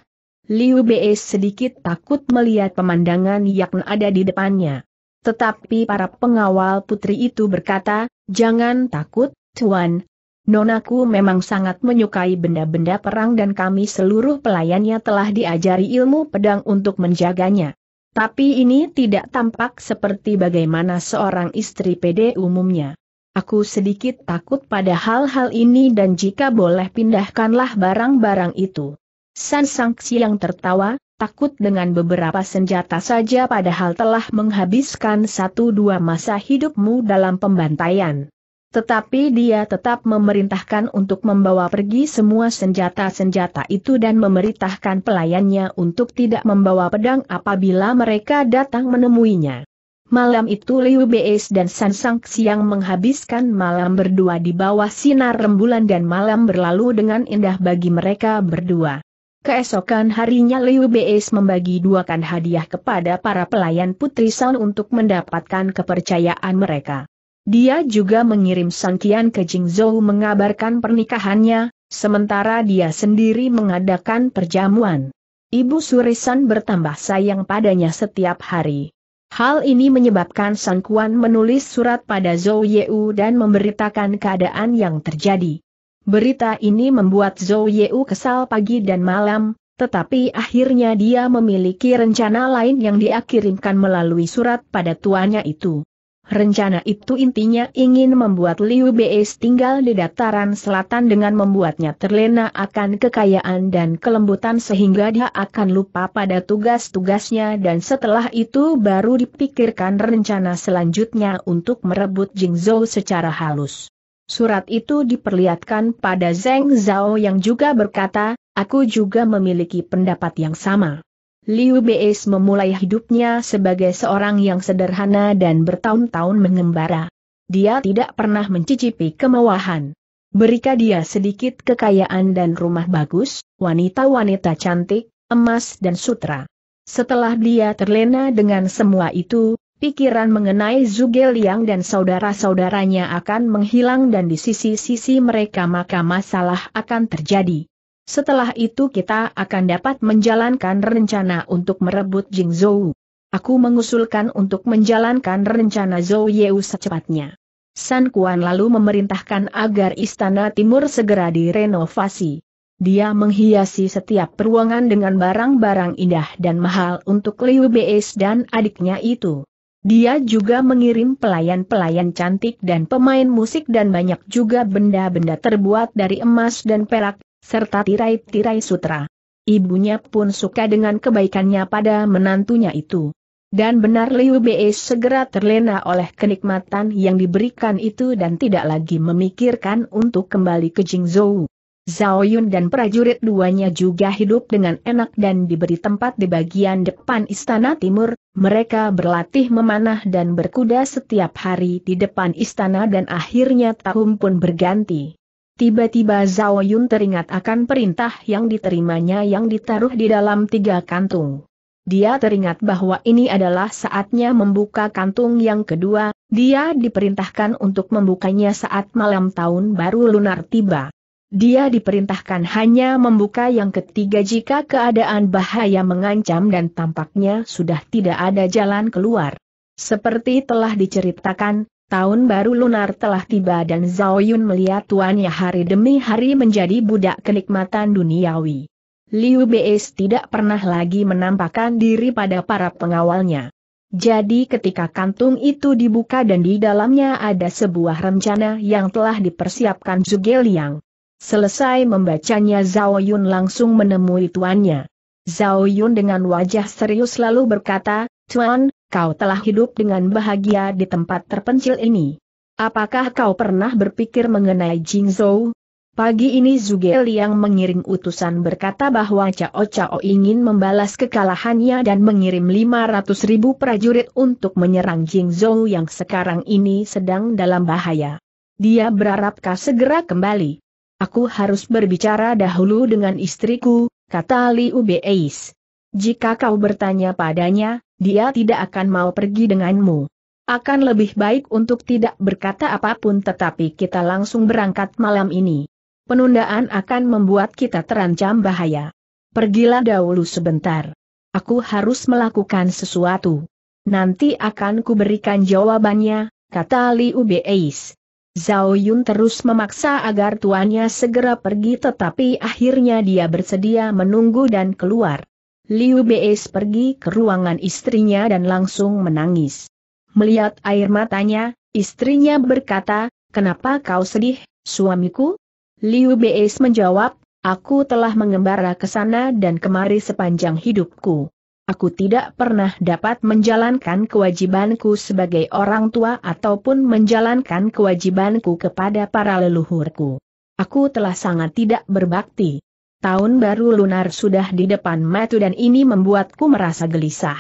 Speaker 1: Liu Bei sedikit takut melihat pemandangan yang ada di depannya. Tetapi para pengawal putri itu berkata, jangan takut, Tuan, nonaku memang sangat menyukai benda-benda perang dan kami seluruh pelayannya telah diajari ilmu pedang untuk menjaganya. Tapi ini tidak tampak seperti bagaimana seorang istri PD umumnya. Aku sedikit takut pada hal-hal ini dan jika boleh pindahkanlah barang-barang itu. Sansang Siang tertawa, takut dengan beberapa senjata saja padahal telah menghabiskan satu dua masa hidupmu dalam pembantaian. Tetapi dia tetap memerintahkan untuk membawa pergi semua senjata-senjata itu dan memerintahkan pelayannya untuk tidak membawa pedang apabila mereka datang menemuinya. Malam itu Liu Beis dan Sansang Siang menghabiskan malam berdua di bawah sinar rembulan dan malam berlalu dengan indah bagi mereka berdua. Keesokan harinya Liu Beis membagi duakan hadiah kepada para pelayan Putri San untuk mendapatkan kepercayaan mereka. Dia juga mengirim Santian ke Jingzhou mengabarkan pernikahannya, sementara dia sendiri mengadakan perjamuan. Ibu Surisan bertambah sayang padanya setiap hari. Hal ini menyebabkan San Kuan menulis surat pada Zhou Yeu dan memberitakan keadaan yang terjadi. Berita ini membuat Zhou Yeu kesal pagi dan malam, tetapi akhirnya dia memiliki rencana lain yang dia kirimkan melalui surat pada tuannya itu. Rencana itu intinya ingin membuat Liu Beis tinggal di dataran selatan dengan membuatnya terlena akan kekayaan dan kelembutan sehingga dia akan lupa pada tugas-tugasnya dan setelah itu baru dipikirkan rencana selanjutnya untuk merebut Jingzhou secara halus. Surat itu diperlihatkan pada Zeng Zhao yang juga berkata, aku juga memiliki pendapat yang sama. Liu Beis memulai hidupnya sebagai seorang yang sederhana dan bertahun-tahun mengembara. Dia tidak pernah mencicipi kemewahan. Berikan dia sedikit kekayaan dan rumah bagus, wanita-wanita cantik, emas dan sutra. Setelah dia terlena dengan semua itu, pikiran mengenai Zugel Liang dan saudara-saudaranya akan menghilang dan di sisi-sisi mereka maka masalah akan terjadi. Setelah itu kita akan dapat menjalankan rencana untuk merebut Jing Zhou. Aku mengusulkan untuk menjalankan rencana Zhou Yeu secepatnya. San Kuan lalu memerintahkan agar istana timur segera direnovasi. Dia menghiasi setiap ruangan dengan barang-barang indah dan mahal untuk Liu Beis dan adiknya itu. Dia juga mengirim pelayan-pelayan cantik dan pemain musik dan banyak juga benda-benda terbuat dari emas dan perak serta tirai-tirai sutra. Ibunya pun suka dengan kebaikannya pada menantunya itu. Dan benar Liu Bei segera terlena oleh kenikmatan yang diberikan itu dan tidak lagi memikirkan untuk kembali ke Jingzhou. Zhao Yun dan prajurit duanya juga hidup dengan enak dan diberi tempat di bagian depan istana timur, mereka berlatih memanah dan berkuda setiap hari di depan istana dan akhirnya tahun pun berganti. Tiba-tiba Zhao Yun teringat akan perintah yang diterimanya yang ditaruh di dalam tiga kantung. Dia teringat bahwa ini adalah saatnya membuka kantung yang kedua, dia diperintahkan untuk membukanya saat malam tahun baru lunar tiba. Dia diperintahkan hanya membuka yang ketiga jika keadaan bahaya mengancam dan tampaknya sudah tidak ada jalan keluar. Seperti telah diceritakan, Tahun baru lunar telah tiba dan Zhao Yun melihat tuannya hari demi hari menjadi budak kenikmatan duniawi. Liu Bei tidak pernah lagi menampakkan diri pada para pengawalnya. Jadi ketika kantung itu dibuka dan di dalamnya ada sebuah rencana yang telah dipersiapkan Zhuge Liang. Selesai membacanya Zhao Yun langsung menemui tuannya. Zhao Yun dengan wajah serius lalu berkata, Tuan, kau telah hidup dengan bahagia di tempat terpencil ini. Apakah kau pernah berpikir mengenai Jingzhou? Pagi ini Zuge Liang mengirim utusan berkata bahwa Cao Cao ingin membalas kekalahannya dan mengirim 500 ribu prajurit untuk menyerang Jingzhou yang sekarang ini sedang dalam bahaya. Dia berharapkah segera kembali. Aku harus berbicara dahulu dengan istriku, kata Liu Beis. Jika kau bertanya padanya, dia tidak akan mau pergi denganmu. Akan lebih baik untuk tidak berkata apapun tetapi kita langsung berangkat malam ini. Penundaan akan membuat kita terancam bahaya. Pergilah dahulu sebentar. Aku harus melakukan sesuatu. Nanti akan kuberikan jawabannya, kata Liu Beis. Zhao Yun terus memaksa agar tuannya segera pergi tetapi akhirnya dia bersedia menunggu dan keluar. Liu Beis pergi ke ruangan istrinya dan langsung menangis. Melihat air matanya, istrinya berkata, Kenapa kau sedih, suamiku? Liu Beis menjawab, Aku telah mengembara ke sana dan kemari sepanjang hidupku. Aku tidak pernah dapat menjalankan kewajibanku sebagai orang tua ataupun menjalankan kewajibanku kepada para leluhurku. Aku telah sangat tidak berbakti tahun baru lunar sudah di depan mata dan ini membuatku merasa gelisah.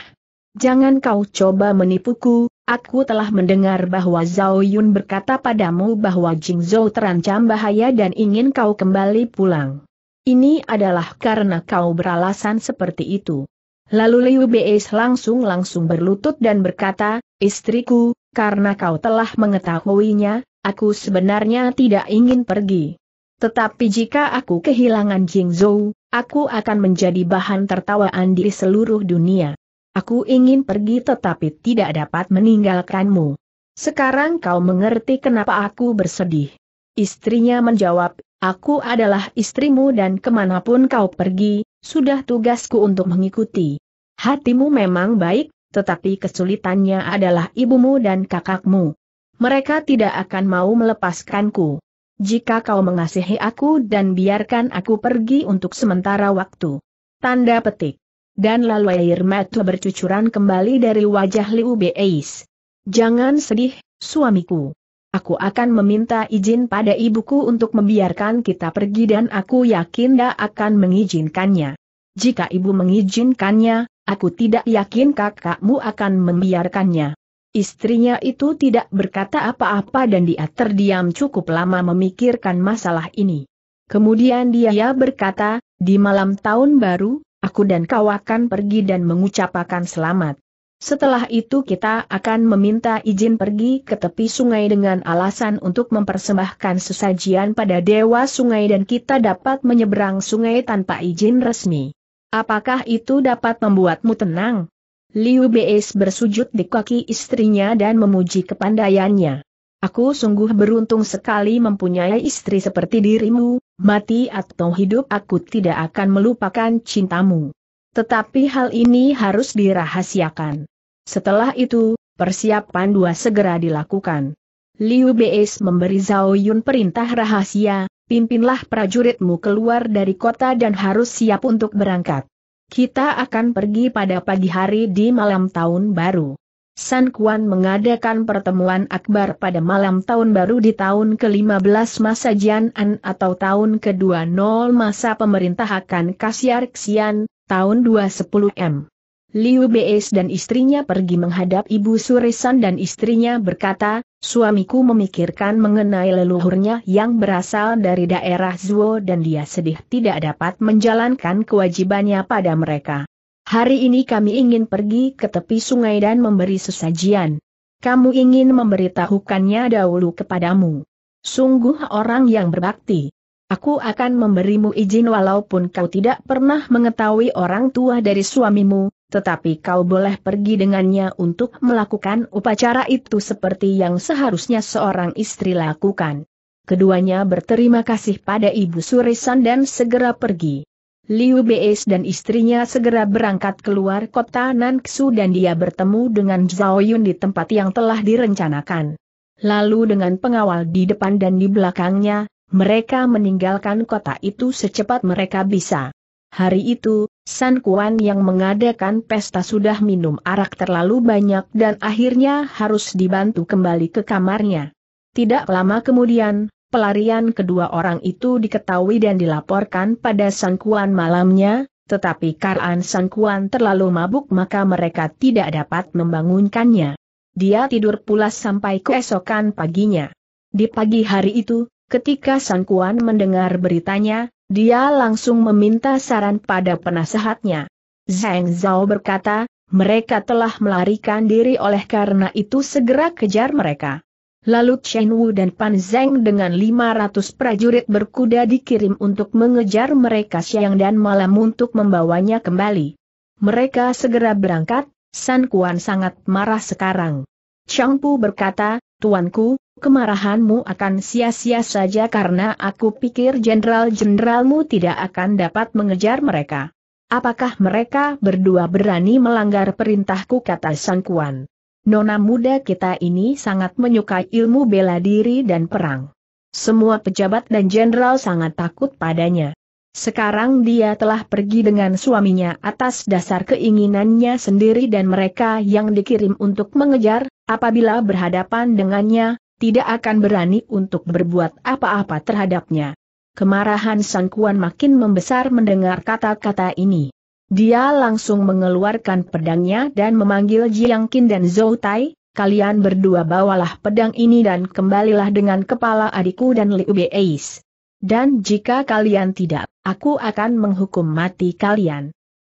Speaker 1: Jangan kau coba menipuku, aku telah mendengar bahwa Zhao Yun berkata padamu bahwa Jing Zhou terancam bahaya dan ingin kau kembali pulang. Ini adalah karena kau beralasan seperti itu. Lalu Liu Bei langsung-langsung berlutut dan berkata, Istriku, karena kau telah mengetahuinya, aku sebenarnya tidak ingin pergi. Tetapi jika aku kehilangan Jing Zhou, aku akan menjadi bahan tertawaan di seluruh dunia. Aku ingin pergi tetapi tidak dapat meninggalkanmu. Sekarang kau mengerti kenapa aku bersedih. Istrinya menjawab, aku adalah istrimu dan kemanapun kau pergi, sudah tugasku untuk mengikuti. Hatimu memang baik, tetapi kesulitannya adalah ibumu dan kakakmu. Mereka tidak akan mau melepaskanku jika kau mengasihi aku dan biarkan aku pergi untuk sementara waktu. Tanda petik. Dan lalu air mata bercucuran kembali dari wajah Liu Beis. Jangan sedih, suamiku. Aku akan meminta izin pada ibuku untuk membiarkan kita pergi dan aku yakin dia akan mengizinkannya. Jika ibu mengizinkannya, aku tidak yakin kakakmu akan membiarkannya. Istrinya itu tidak berkata apa-apa dan dia terdiam cukup lama memikirkan masalah ini. Kemudian dia berkata, di malam tahun baru, aku dan kau akan pergi dan mengucapkan selamat. Setelah itu kita akan meminta izin pergi ke tepi sungai dengan alasan untuk mempersembahkan sesajian pada dewa sungai dan kita dapat menyeberang sungai tanpa izin resmi. Apakah itu dapat membuatmu tenang? Liu Beis bersujud di kaki istrinya dan memuji kepandaiannya. Aku sungguh beruntung sekali mempunyai istri seperti dirimu, mati atau hidup aku tidak akan melupakan cintamu. Tetapi hal ini harus dirahasiakan. Setelah itu, persiapan dua segera dilakukan. Liu Beis memberi Zhao Yun perintah rahasia, pimpinlah prajuritmu keluar dari kota dan harus siap untuk berangkat. Kita akan pergi pada pagi hari di malam tahun baru. San Kuan mengadakan pertemuan akbar pada malam tahun baru di tahun ke-15 masa Jianan atau tahun ke-20 masa pemerintahan akan Kasiar Xian, tahun 210 M. Liu Beis dan istrinya pergi menghadap Ibu Suresan dan istrinya berkata, Suamiku memikirkan mengenai leluhurnya yang berasal dari daerah Zuo dan dia sedih tidak dapat menjalankan kewajibannya pada mereka. Hari ini kami ingin pergi ke tepi sungai dan memberi sesajian. Kamu ingin memberitahukannya dahulu kepadamu. Sungguh orang yang berbakti. Aku akan memberimu izin walaupun kau tidak pernah mengetahui orang tua dari suamimu, tetapi kau boleh pergi dengannya untuk melakukan upacara itu seperti yang seharusnya seorang istri lakukan. Keduanya berterima kasih pada Ibu Surisan dan segera pergi. Liu Beis dan istrinya segera berangkat keluar kota Nanxu dan dia bertemu dengan Zhao Yun di tempat yang telah direncanakan. Lalu dengan pengawal di depan dan di belakangnya, mereka meninggalkan kota itu secepat mereka bisa. Hari itu, San Kuan yang mengadakan pesta sudah minum arak terlalu banyak dan akhirnya harus dibantu kembali ke kamarnya. Tidak lama kemudian, pelarian kedua orang itu diketahui dan dilaporkan pada San Kuan malamnya, tetapi karena San Kuan terlalu mabuk maka mereka tidak dapat membangunkannya. Dia tidur pulas sampai keesokan paginya. Di pagi hari itu, ketika San Kuan mendengar beritanya, dia langsung meminta saran pada penasehatnya. Zhang Zhao berkata, mereka telah melarikan diri oleh karena itu segera kejar mereka. Lalu Chen Wu dan Pan Zeng dengan 500 prajurit berkuda dikirim untuk mengejar mereka siang dan malam untuk membawanya kembali. Mereka segera berangkat, San Kuan sangat marah sekarang. Chang Pu berkata, tuanku, kemarahanmu akan sia-sia saja karena aku pikir jenderal-jenderalmu tidak akan dapat mengejar mereka. Apakah mereka berdua berani melanggar perintahku kata Sangkuan. Nona muda kita ini sangat menyukai ilmu bela diri dan perang. Semua pejabat dan jenderal sangat takut padanya. Sekarang dia telah pergi dengan suaminya atas dasar keinginannya sendiri dan mereka yang dikirim untuk mengejar, apabila berhadapan dengannya, tidak akan berani untuk berbuat apa-apa terhadapnya. Kemarahan Sang Kuan makin membesar mendengar kata-kata ini. Dia langsung mengeluarkan pedangnya dan memanggil Jiang Qin dan Zhou Tai, kalian berdua bawalah pedang ini dan kembalilah dengan kepala adikku dan Liu Beis. Dan jika kalian tidak, aku akan menghukum mati kalian.